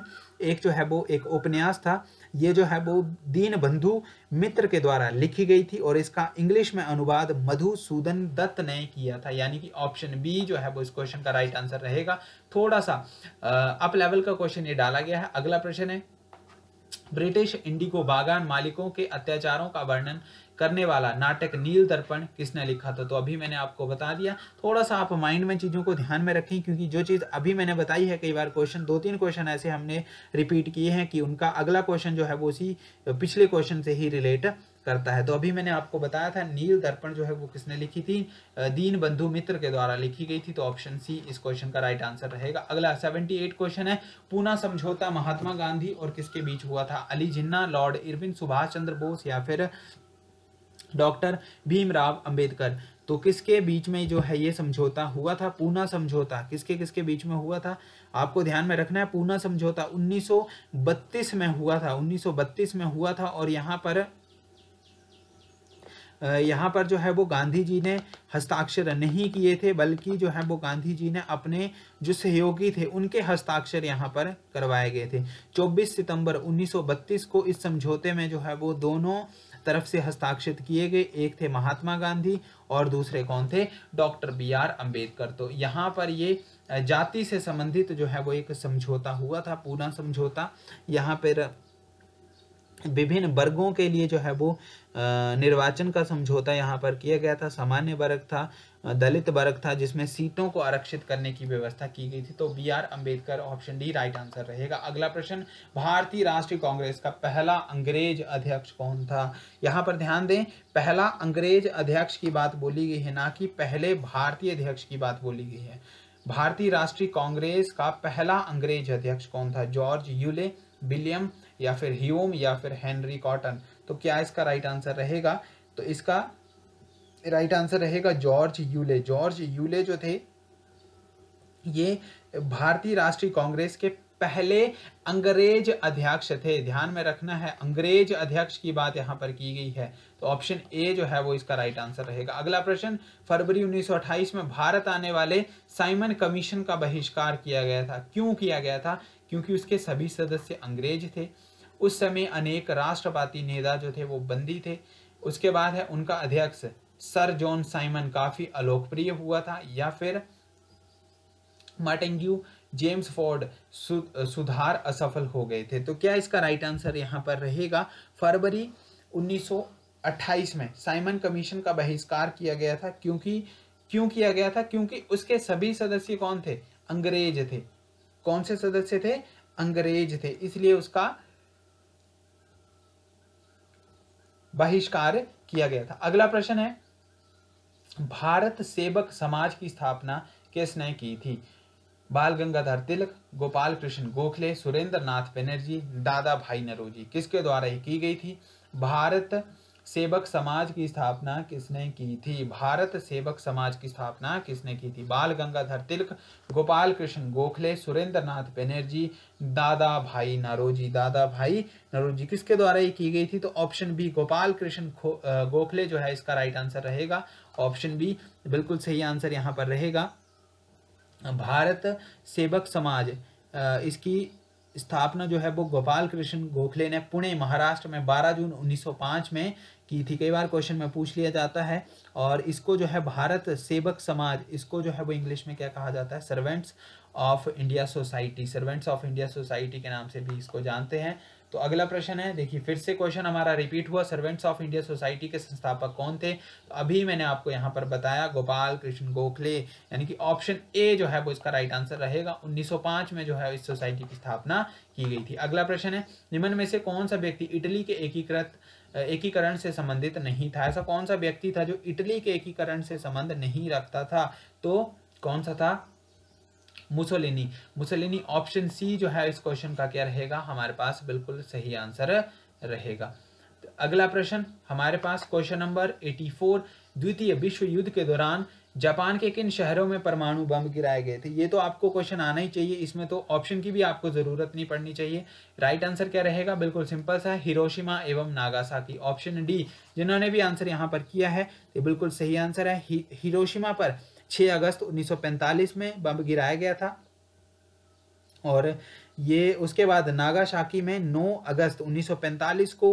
एक जो है वो एक उपन्यास था ये जो है वो दीन बंधु मित्र के द्वारा लिखी गई थी और इसका इंग्लिश में अनुवाद मधुसूदन दत्त ने किया था यानी कि ऑप्शन बी जो है वो इस क्वेश्चन का राइट आंसर रहेगा थोड़ा सा अप लेवल का क्वेश्चन ये डाला गया है अगला प्रश्न है ब्रिटिश इंडिको बागान मालिकों के अत्याचारों का वर्णन करने वाला नाटक नील दर्पण किसने लिखा था तो अभी मैंने आपको बता दिया थोड़ा सा आप माइंड में चीज़ों को ध्यान में रखें क्योंकि जो चीज़ अभी मैंने बताई है कई बार क्वेश्चन दो तीन क्वेश्चन ऐसे हमने रिपीट किए हैं कि उनका अगला क्वेश्चन जो है वो उसी पिछले क्वेश्चन से ही रिलेट करता है तो अभी मैंने आपको बताया था नील दर्पण जो है वो किसने लिखी थी दीन बंधु मित्र के द्वारा लिखी गई थी तो ऑप्शन सी इस क्वेश्चन का राइट आंसर रहेगा अगला 78 क्वेश्चन है पूना समझौता महात्मा गांधी और किसके बीच हुआ था अली जिन्ना लॉर्ड इरविन सुभाष चंद्र बोस या फिर डॉक्टर भीमराव अंबेडकर तो किसके बीच में जो है ये समझौता हुआ था पूना समझौता किसके किसके बीच में हुआ था आपको ध्यान में रखना है पूना समझौता 1932 में हुआ था 1932 में हुआ था और यहाँ पर यहाँ पर जो है वो गांधी जी ने हस्ताक्षर नहीं किए थे बल्कि जो है वो गांधी जी ने अपने जो सहयोगी थे उनके हस्ताक्षर यहाँ पर करवाए गए थे 24 सितंबर 1932 को इस समझौते में जो है वो दोनों तरफ से हस्ताक्षरित किए गए एक थे महात्मा गांधी और दूसरे कौन थे डॉक्टर बी आर अम्बेडकर तो यहाँ पर ये जाति से संबंधित जो है वो एक समझौता हुआ था पूरा समझौता यहाँ पर विभिन्न वर्गों के लिए जो है वो निर्वाचन का समझौता यहाँ पर किया गया था सामान्य वर्ग था दलित वर्ग था जिसमें सीटों को आरक्षित करने की व्यवस्था की गई थी तो B R Ambedkar option D right answer रहेगा अगला प्रश्न भारतीय राष्ट्रीय कांग्रेस का पहला अंग्रेज अध्यक्ष कौन था यहाँ पर ध्यान दें पहला अंग्रेज अध्यक्ष की बात बोली गई है ना कि पहले भारतीय अध्यक्ष की बात बोली गई है भारतीय राष्ट्रीय कांग्रेस का पहला अंग्रेज अध्यक्ष कौन था जॉर्ज यूले विलियम या फिर ह्यूम या फिर हेनरी कॉटन तो क्या इसका राइट आंसर रहेगा तो इसका राइट आंसर रहेगा जॉर्ज यूले जॉर्ज यूले जो थे ये भारतीय राष्ट्रीय कांग्रेस के पहले अंग्रेज अध्यक्ष थे ध्यान में रखना है अंग्रेज अध्यक्ष की बात यहां पर की गई है तो ऑप्शन ए जो है वो इसका राइट आंसर रहेगा अगला प्रश्न फरवरी 1928 में भारत आने वाले साइमन कमीशन का बहिष्कार किया गया था क्यों किया गया था क्योंकि उसके सभी सदस्य अंग्रेज थे उस समय अनेक राष्ट्रवादी नेता जो थे वो बंदी थे उसके बाद है उनका अध्यक्ष सर जॉन साइमन काफ़ी अलोकप्रिय हुआ था या फिर मार्टेंग्यू जेम्स फोर्ड सु, सुधार असफल हो गए थे तो क्या इसका राइट आंसर यहां पर रहेगा फरवरी 1928 में साइमन कमीशन का बहिष्कार किया गया था क्योंकि क्यों किया गया था क्योंकि उसके सभी सदस्य कौन थे अंग्रेज थे कौन से सदस्य थे अंग्रेज थे इसलिए उसका बहिष्कार किया गया था अगला प्रश्न है भारत सेवक समाज की स्थापना किसने की थी बाल गंगाधर तिलक गोपाल कृष्ण गोखले सुरेंद्र नाथ बनर्जी दादा भाई नरोजी किसके द्वारा ही की गई थी भारत सेवक समाज की स्थापना किसने की थी भारत सेवक समाज की स्थापना किसने की थी बाल गंगाधर तिलक गोपाल कृष्ण गोखले सुरेंद्र नाथ बनर्जी दादा भाई नरोजी दादा भाई नरोजी किसके द्वारा ये की गई थी तो ऑप्शन बी गोपाल कृष्ण गोखले जो है इसका राइट आंसर रहेगा ऑप्शन बी बिल्कुल सही आंसर यहाँ पर रहेगा भारत सेवक समाज इसकी स्थापना जो है वो गोपाल कृष्ण गोखले ने पुणे महाराष्ट्र में 12 जून 1905 में की थी कई बार क्वेश्चन में पूछ लिया जाता है और इसको जो है भारत सेवक समाज इसको जो है वो इंग्लिश में क्या कहा जाता है servants of India society servants of India society के नाम से भी इसको जानते हैं तो अगला प्रश्न है देखिए फिर से क्वेश्चन हमारा रिपीट हुआ सर्वेंट्स ऑफ इंडिया सोसाइटी के संस्थापक कौन थे तो अभी मैंने आपको यहाँ पर बताया गोपाल कृष्ण गोखले यानी कि ऑप्शन ए जो है वो इसका राइट आंसर रहेगा 1905 में जो है इस सोसाइटी की स्थापना की गई थी अगला प्रश्न है निम्न में से कौन सा व्यक्ति इटली के एकीकृत एकीकरण से संबंधित नहीं था ऐसा कौन सा व्यक्ति था जो इटली के एकीकरण से संबंध नहीं रखता था तो कौन सा था मुसोलिनी मुसोलिनी ऑप्शन सी जो है इस क्वेश्चन का क्या रहेगा हमारे पास बिल्कुल सही आंसर रहेगा तो अगला प्रश्न हमारे पास क्वेश्चन नंबर 84 द्वितीय विश्व युद्ध के दौरान जापान के किन शहरों में परमाणु बम गिराए गए थे ये तो आपको क्वेश्चन आना ही चाहिए इसमें तो ऑप्शन की भी आपको ज़रूरत नहीं पड़नी चाहिए राइट आंसर क्या रहेगा बिल्कुल सिंपल सा हिरोशिमा एवं नागासाकी ऑप्शन डी जिन्होंने भी आंसर यहाँ पर किया है ये बिल्कुल सही आंसर है हिरोशिमा पर 6 अगस्त 1945 में बम गिराया गया था और ये उसके बाद नागाशाकी में 9 अगस्त 1945 को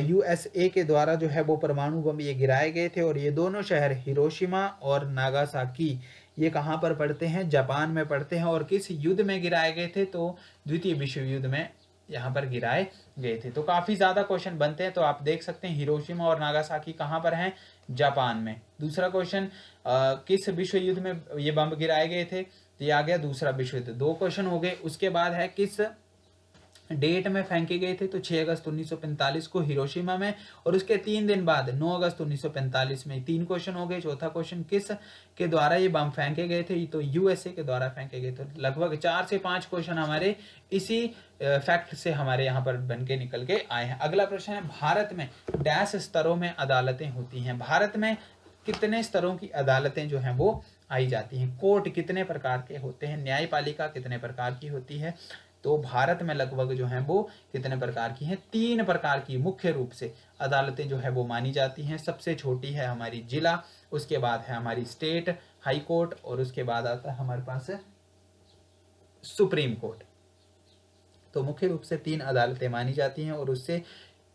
यूएसए के द्वारा जो है वो परमाणु बम ये गिराए गए थे और ये दोनों शहर हिरोशिमा और नागासाकी ये कहाँ पर पड़ते हैं जापान में पड़ते हैं और किस युद्ध में गिराए गए थे तो द्वितीय विश्व युद्ध में यहाँ पर गिराए गए थे तो काफ़ी ज़्यादा क्वेश्चन बनते हैं तो आप देख सकते हैं हिरोशिमा और नागासाकी कहाँ पर हैं जापान में दूसरा क्वेश्चन किस विश्व युद्ध में ये बम गिराए गए थे तो ये आ गया दूसरा विश्व युद्ध दो क्वेश्चन हो गए उसके बाद है किस डेट में फेंके गए थे तो 6 अगस्त 1945 को हिरोशिमा में और उसके तीन दिन बाद 9 अगस्त 1945 में तीन क्वेश्चन हो गए चौथा क्वेश्चन किस के द्वारा ये बम फेंके गए थे तो यूएसए के द्वारा फेंके गए थे लगभग चार से पांच क्वेश्चन हमारे इसी फैक्ट से हमारे यहाँ पर बन के निकल के आए हैं अगला प्रश्न है भारत में डैश स्तरों में अदालतें होती हैं भारत में कितने स्तरों की अदालतें जो हैं वो आई जाती हैं कोर्ट कितने प्रकार के होते हैं न्यायपालिका कितने प्रकार की होती है तो भारत में लगभग जो हैं वो कितने प्रकार की हैं तीन प्रकार की मुख्य रूप से अदालतें जो है वो मानी जाती हैं सबसे छोटी है हमारी जिला उसके बाद है हमारी स्टेट हाई कोर्ट और उसके बाद आता है हमारे पास सुप्रीम कोर्ट तो मुख्य रूप से तीन अदालतें मानी जाती हैं और उससे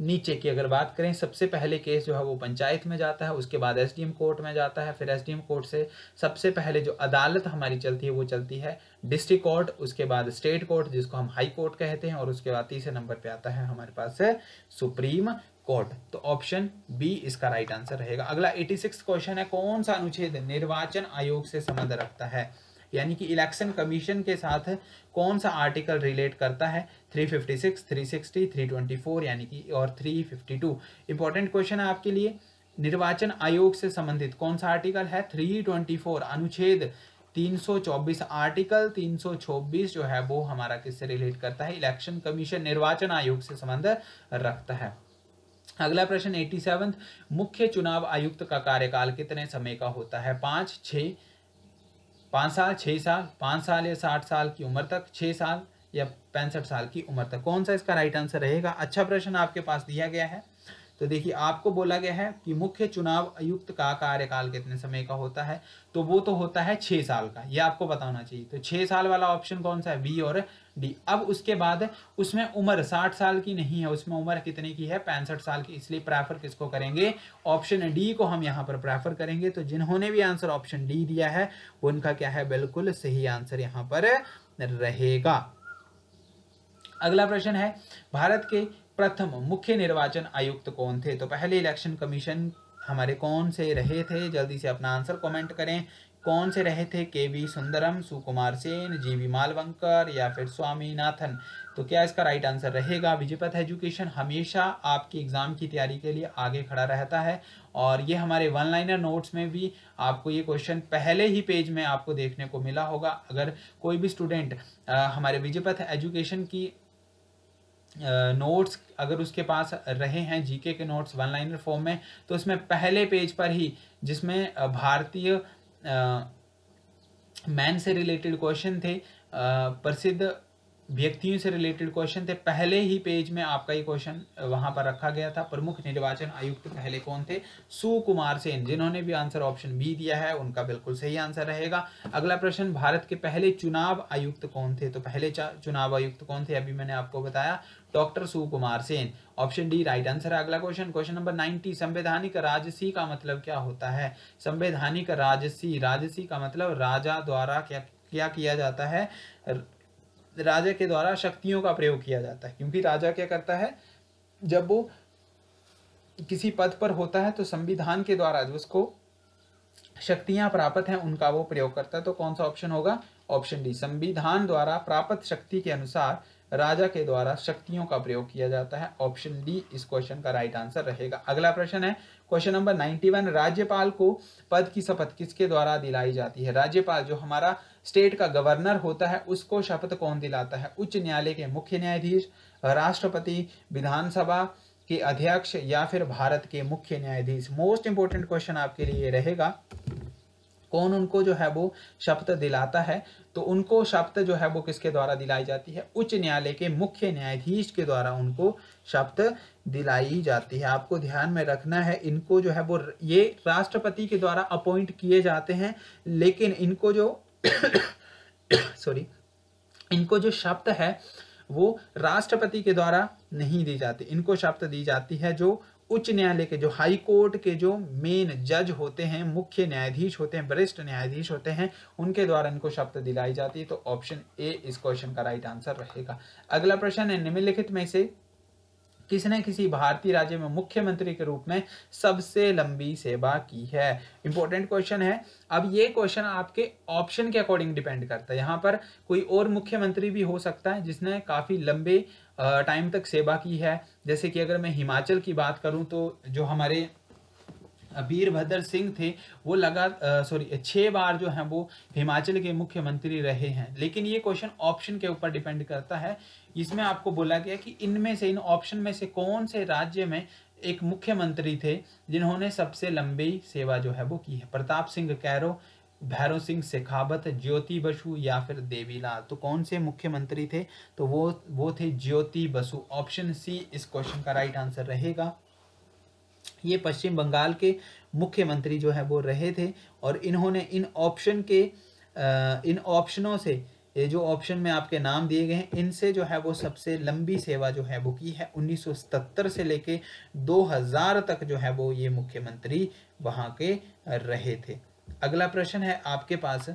नीचे की अगर बात करें सबसे पहले केस जो है वो पंचायत में जाता है उसके बाद एसडीएम कोर्ट में जाता है फिर एसडीएम कोर्ट से सबसे पहले जो अदालत हमारी चलती है वो चलती है डिस्ट्रिक्ट कोर्ट उसके बाद स्टेट कोर्ट जिसको हम हाई कोर्ट कहते हैं और उसके बाद तीसरे नंबर पे आता है हमारे पास है सुप्रीम कोर्ट तो ऑप्शन बी इसका राइट आंसर रहेगा अगला एटी सिक्स क्वेश्चन है कौन सा अनुच्छेद निर्वाचन आयोग से संबंध रखता है यानी कि इलेक्शन कमीशन के साथ कौन सा आर्टिकल रिलेट करता है 356, 360, 324 यानी कि और 352 इंपॉर्टेंट क्वेश्चन है आपके लिए निर्वाचन आयोग से संबंधित कौन सा आर्टिकल है 324 अनुच्छेद 324 आर्टिकल 324 जो है वो हमारा किससे रिलेट करता है इलेक्शन कमीशन निर्वाचन आयोग से संबंध रखता है अगला प्रश्न एटी सेवन मुख्य चुनाव आयुक्त का कार्यकाल कितने समय का होता है पांच छह पाँच साल छः साल पाँच साल या साठ साल की उम्र तक छः साल या पैंसठ साल की उम्र तक कौन सा इसका राइट आंसर रहेगा अच्छा प्रश्न आपके पास दिया गया है तो देखिए आपको बोला गया है कि मुख्य चुनाव आयुक्त का कार्यकाल कितने समय का होता है तो वो तो होता है छह साल का ये आपको बताना चाहिए तो छह साल वाला ऑप्शन कौन सा है बी और डी अब उसके बाद उसमें उम्र साठ साल की नहीं है उसमें उम्र कितने की है पैंसठ साल की इसलिए प्रेफर किसको करेंगे ऑप्शन डी को हम यहाँ पर प्रेफर करेंगे तो जिन्होंने भी आंसर ऑप्शन डी दिया है उनका क्या है बिल्कुल सही आंसर यहाँ पर रहेगा अगला प्रश्न है भारत के प्रथम मुख्य निर्वाचन आयुक्त कौन थे तो पहले इलेक्शन कमीशन हमारे कौन से रहे थे जल्दी से अपना आंसर कमेंट करें कौन से रहे थे K V Sundaram Sukumar Sen G V Mavalankar या फिर स्वामीनाथन तो क्या इसका राइट आंसर रहेगा विजयपथ एजुकेशन हमेशा आपकी एग्ज़ाम की तैयारी के लिए आगे खड़ा रहता है और ये हमारे वन लाइनर नोट्स में भी आपको ये क्वेश्चन पहले ही पेज में आपको देखने को मिला होगा अगर कोई भी स्टूडेंट हमारे विजयपथ एजुकेशन की नोट्स अगर उसके पास रहे हैं जीके के नोट्स वन लाइनर फॉर्म में तो उसमें पहले पेज पर ही जिसमें भारतीय मैन से रिलेटेड क्वेश्चन थे प्रसिद्ध व्यक्तियों से रिलेटेड क्वेश्चन थे पहले ही पेज में आपका ये क्वेश्चन वहां पर रखा गया था प्रमुख निर्वाचन आयुक्त पहले कौन थे सुकुमार सेन जिन्होंने भी आंसर ऑप्शन बी दिया है उनका बिल्कुल सही आंसर रहेगा अगला प्रश्न भारत के पहले चुनाव आयुक्त कौन थे तो पहले चुनाव आयुक्त कौन थे अभी मैंने आपको बताया doctor Sukumar Sen option D right answer है अगला क्वेश्चन क्वेश्चन नंबर नाइनटी संवैधानिक राजसी का मतलब क्या होता है संवैधानिक राजसी राजसी का मतलब राजा द्वारा क्या क्या किया जाता है राजा के द्वारा शक्तियों का प्रयोग किया जाता है क्योंकि राजा क्या करता है जब वो किसी पद पर होता है तो संविधान के द्वारा उसको शक्तियां प्राप्त हैं उनका वो प्रयोग करता है तो कौन सा ऑप्शन होगा ऑप्शन डी संविधान द्वारा प्राप्त शक्ति के अनुसार राजा के द्वारा शक्तियों का प्रयोग किया जाता है ऑप्शन डी इस क्वेश्चन का राइट आंसर रहेगा अगला प्रश्न है क्वेश्चन नंबर वन राज्यपाल को पद की शपथ किसके द्वारा दिलाई जाती है राज्यपाल जो हमारा स्टेट का गवर्नर होता है उसको शपथ कौन दिलाता है उच्च न्यायालय के मुख्य न्यायाधीश राष्ट्रपति विधानसभा के अध्यक्ष या फिर भारत के मुख्य न्यायाधीश मोस्ट इंपोर्टेंट क्वेश्चन आपके लिए रहेगा कौन उनको जो है वो शपथ दिलाता है तो उनको शपथ जो है वो किसके द्वारा दिलाई जाती है उच्च न्यायालय के मुख्य न्यायाधीश के द्वारा उनको शपथ दिलाई जाती है आपको ध्यान में रखना है इनको जो है वो ये राष्ट्रपति के द्वारा अपॉइंट किए जाते हैं लेकिन इनको जो सॉरी इनको जो शब्द है वो राष्ट्रपति के द्वारा नहीं दी जाती इनको शब्द दी जाती है जो उच्च न्यायालय के जो हाई कोर्ट के जो मेन जज होते हैं मुख्य न्यायाधीश होते हैं वरिष्ठ न्यायाधीश होते हैं उनके द्वारा इनको शब्द दिलाई जाती है तो ऑप्शन ए इस क्वेश्चन का राइट आंसर रहेगा अगला प्रश्न है निम्नलिखित में से किसी न किसी भारतीय राज्य में मुख्यमंत्री के रूप में सबसे लंबी सेवा की है इंपॉर्टेंट क्वेश्चन है अब ये क्वेश्चन आपके ऑप्शन के अकॉर्डिंग डिपेंड करता है यहाँ पर कोई और मुख्यमंत्री भी हो सकता है जिसने काफ़ी लंबे टाइम तक सेवा की है जैसे कि अगर मैं हिमाचल की बात करूं तो जो हमारे वीरभद्र सिंह थे वो लगा सॉरी छः बार जो है वो हिमाचल के मुख्यमंत्री रहे हैं लेकिन ये क्वेश्चन ऑप्शन के ऊपर डिपेंड करता है इसमें आपको बोला गया कि इनमें से इन ऑप्शन में से कौन से राज्य में एक मुख्यमंत्री थे जिन्होंने सबसे लंबी सेवा जो है वो की है प्रताप सिंह कैरो भैरव सिंह शेखावत ज्योति बसु या फिर देवीलाल तो कौन से मुख्यमंत्री थे तो वो वो थे ज्योति बसु ऑप्शन सी इस क्वेश्चन का राइट आंसर रहेगा ये पश्चिम बंगाल के मुख्यमंत्री जो है वो रहे थे और इन्होंने इन ऑप्शन के इन ऑप्शनों से ये जो ऑप्शन में आपके नाम दिए गए हैं इनसे जो है वो सबसे लंबी सेवा जो है वो की है 1977 से लेके 2000 तक जो है वो ये मुख्यमंत्री वहां के रहे थे अगला प्रश्न है आपके पास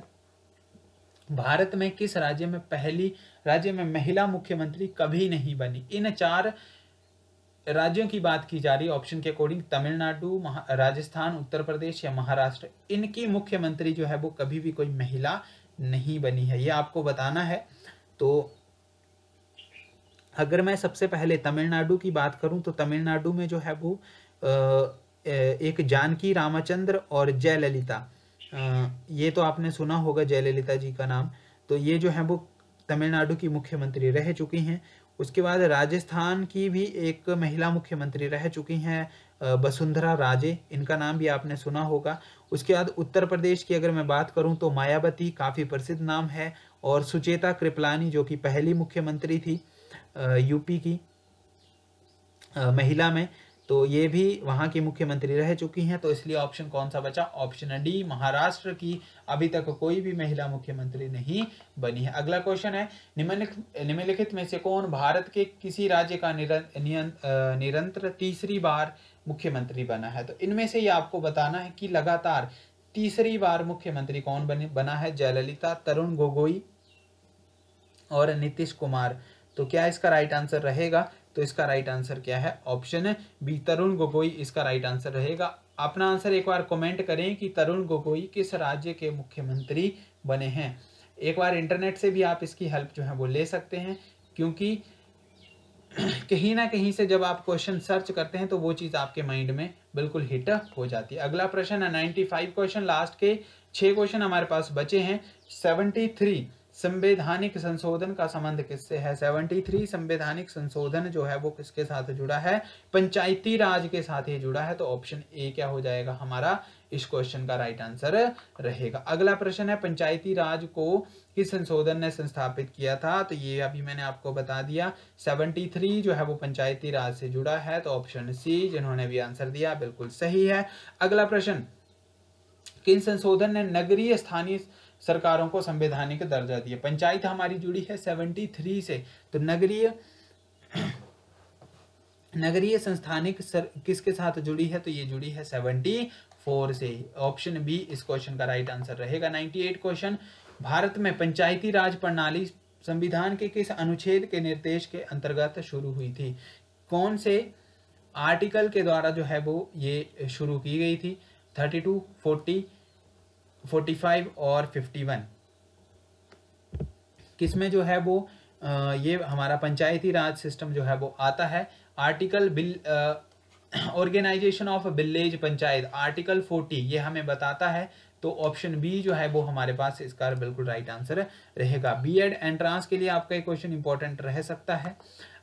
भारत में किस राज्य में पहली राज्य में महिला मुख्यमंत्री कभी नहीं बनी इन चार राज्यों की बात की जा रही है ऑप्शन के अकॉर्डिंग तमिलनाडु राजस्थान उत्तर प्रदेश या महाराष्ट्र इनकी मुख्यमंत्री जो है वो कभी भी कोई महिला नहीं बनी है ये आपको बताना है तो अगर मैं सबसे पहले तमिलनाडु की बात करूं तो तमिलनाडु में जो है वो एक जानकी रामचंद्र और जयललिता ये तो आपने सुना होगा जयललिता जी का नाम तो ये जो है वो तमिलनाडु की मुख्यमंत्री रह चुकी हैं उसके बाद राजस्थान की भी एक महिला मुख्यमंत्री रह चुकी हैं वसुंधरा राजे इनका नाम भी आपने सुना होगा उसके बाद उत्तर प्रदेश की अगर मैं बात करूं तो मायावती काफ़ी प्रसिद्ध नाम है और सुचेता कृपलानी जो कि पहली मुख्यमंत्री थी यूपी की महिला में तो ये भी वहाँ की मुख्यमंत्री रह चुकी हैं तो इसलिए ऑप्शन कौन सा बचा ऑप्शन डी महाराष्ट्र की अभी तक कोई भी महिला मुख्यमंत्री नहीं बनी है अगला क्वेश्चन है निम्नलिखित में से कौन भारत के किसी राज्य का निरंतर निरंतर तीसरी बार मुख्यमंत्री बना है तो इनमें से ये आपको बताना है कि लगातार तीसरी बार मुख्यमंत्री कौन बने बना है जयललिता तरुण गोगोई और नीतीश कुमार तो क्या इसका राइट आंसर रहेगा तो इसका राइट आंसर क्या है ऑप्शन बी तरुण गोगोई इसका राइट आंसर रहेगा अपना आंसर एक बार कमेंट करें कि तरुण गोगोई किस राज्य के मुख्यमंत्री बने हैं एक बार इंटरनेट से भी आप इसकी हेल्प जो है वो ले सकते हैं क्योंकि कहीं ना कहीं से जब आप क्वेश्चन सर्च करते हैं तो वो चीज़ आपके माइंड में बिल्कुल हिट हो जाती है अगला प्रश्न है नाइन्टी फाइव क्वेश्चन लास्ट के छः क्वेश्चन हमारे पास बचे हैं सेवेंटी थ्री संवैधानिक संशोधन का संबंध किससे है 73 संवैधानिक संशोधन जो है वो किसके साथ जुड़ा है पंचायती राज के साथ ही जुड़ा है तो ऑप्शन ए क्या हो जाएगा हमारा इस क्वेश्चन का राइट आंसर रहेगा अगला प्रश्न है पंचायती राज को किस संशोधन ने संस्थापित किया था तो ये अभी मैंने आपको बता दिया 73 जो है वो पंचायती राज से जुड़ा है तो ऑप्शन सी जिन्होंने भी आंसर दिया बिल्कुल सही है अगला प्रश्न किन संशोधन ने नगरीय स्थानीय सरकारों को संवैधानिक दर्जा दिया पंचायत हमारी जुड़ी है 73 से तो नगरीय नगरीय संस्थानिक सर किसके साथ जुड़ी है तो ये जुड़ी है 74 से ऑप्शन बी इस क्वेश्चन का राइट आंसर रहेगा 98 क्वेश्चन भारत में पंचायती राज प्रणाली संविधान के किस अनुच्छेद के निर्देश के अंतर्गत शुरू हुई थी कौन से आर्टिकल के द्वारा जो है वो ये शुरू की गई थी thirty two forty forty five और फिफ्टी वन किसमें जो है वो ये हमारा पंचायती राज सिस्टम जो है वो आता है आर्टिकल बिल organisation of village panchayat article forty ये हमें बताता है तो ऑप्शन बी जो है वो हमारे पास इसका बिल्कुल राइट आंसर रहेगा बी एड एंट्रांस के लिए आपका एक क्वेश्चन इंपॉर्टेंट रह सकता है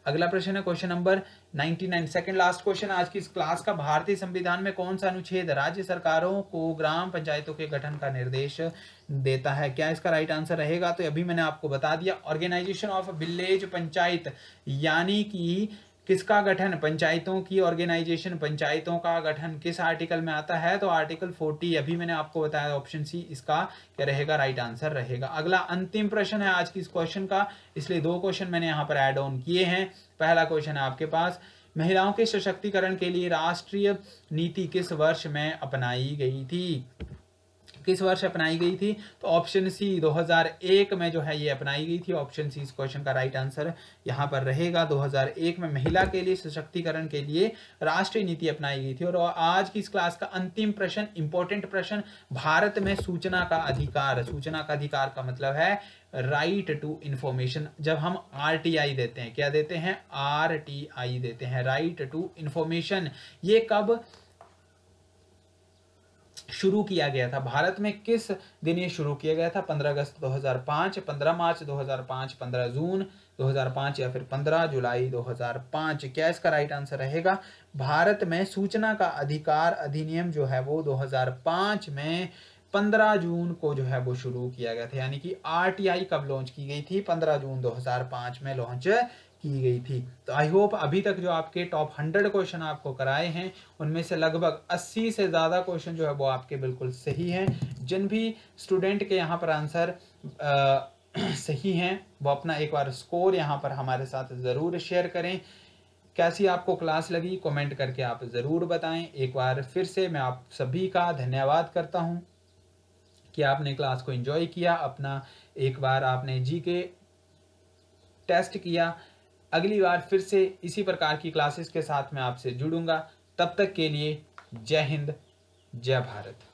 अगला प्रश्न है question number 99 second last question आज की इस क्लास का भारतीय संविधान में कौन सा अनुच्छेद राज्य सरकारों को ग्राम पंचायतों के गठन का निर्देश देता है क्या इसका राइट आंसर रहेगा तो अभी मैंने आपको बता दिया ऑर्गेनाइजेशन ऑफ विलेज पंचायत यानी कि किसका गठन पंचायतों की ऑर्गेनाइजेशन पंचायतों का गठन किस आर्टिकल में आता है तो आर्टिकल 40 अभी मैंने आपको बताया ऑप्शन सी इसका क्या रहेगा राइट आंसर रहेगा अगला अंतिम प्रश्न है आज की इस क्वेश्चन का इसलिए दो क्वेश्चन मैंने यहाँ पर एड ऑन किए हैं पहला क्वेश्चन है आपके पास महिलाओं के सशक्तिकरण के लिए राष्ट्रीय नीति किस वर्ष में अपनाई गई थी किस वर्ष अपनाई गई थी तो ऑप्शन सी 2001 में जो है ये अपनाई गई थी ऑप्शन सी इस क्वेश्चन का राइट आंसर यहाँ पर रहेगा 2001 में महिला के लिए सशक्तिकरण के लिए राष्ट्रीय नीति अपनाई गई थी और आज की इस क्लास का अंतिम प्रश्न इंपॉर्टेंट प्रश्न भारत में सूचना का अधिकार सूचना का अधिकार का मतलब है राइट टू इंफॉर्मेशन जब हम आर देते हैं क्या देते हैं आर देते हैं राइट टू इंफॉर्मेशन ये कब शुरू किया गया था भारत में किस दिन ये शुरू किया गया था 15 अगस्त 2005 15 मार्च 2005 15 जून 2005 या फिर 15 जुलाई 2005 क्या इसका राइट आंसर रहेगा भारत में सूचना का अधिकार अधिनियम जो है वो 2005 में 15 जून को जो है वो शुरू किया गया था यानी कि आरटीआई कब लॉन्च की गई थी 15 जून 2005 में लॉन्च की गई थी तो आई होप अभी तक जो आपके टॉप हंड्रेड क्वेश्चन आपको कराए हैं उनमें से लगभग अस्सी से ज़्यादा क्वेश्चन जो है वो आपके बिल्कुल सही हैं जिन भी स्टूडेंट के यहाँ पर आंसर सही हैं वो अपना एक बार स्कोर यहाँ पर हमारे साथ ज़रूर शेयर करें कैसी आपको क्लास लगी कमेंट करके आप ज़रूर बताएं एक बार फिर से मैं आप सभी का धन्यवाद करता हूं कि आपने क्लास को एंजॉय किया अपना एक बार आपने जी के टेस्ट किया अगली बार फिर से इसी प्रकार की क्लासेस के साथ मैं आपसे जुड़ूंगा तब तक के लिए जय हिंद जय भारत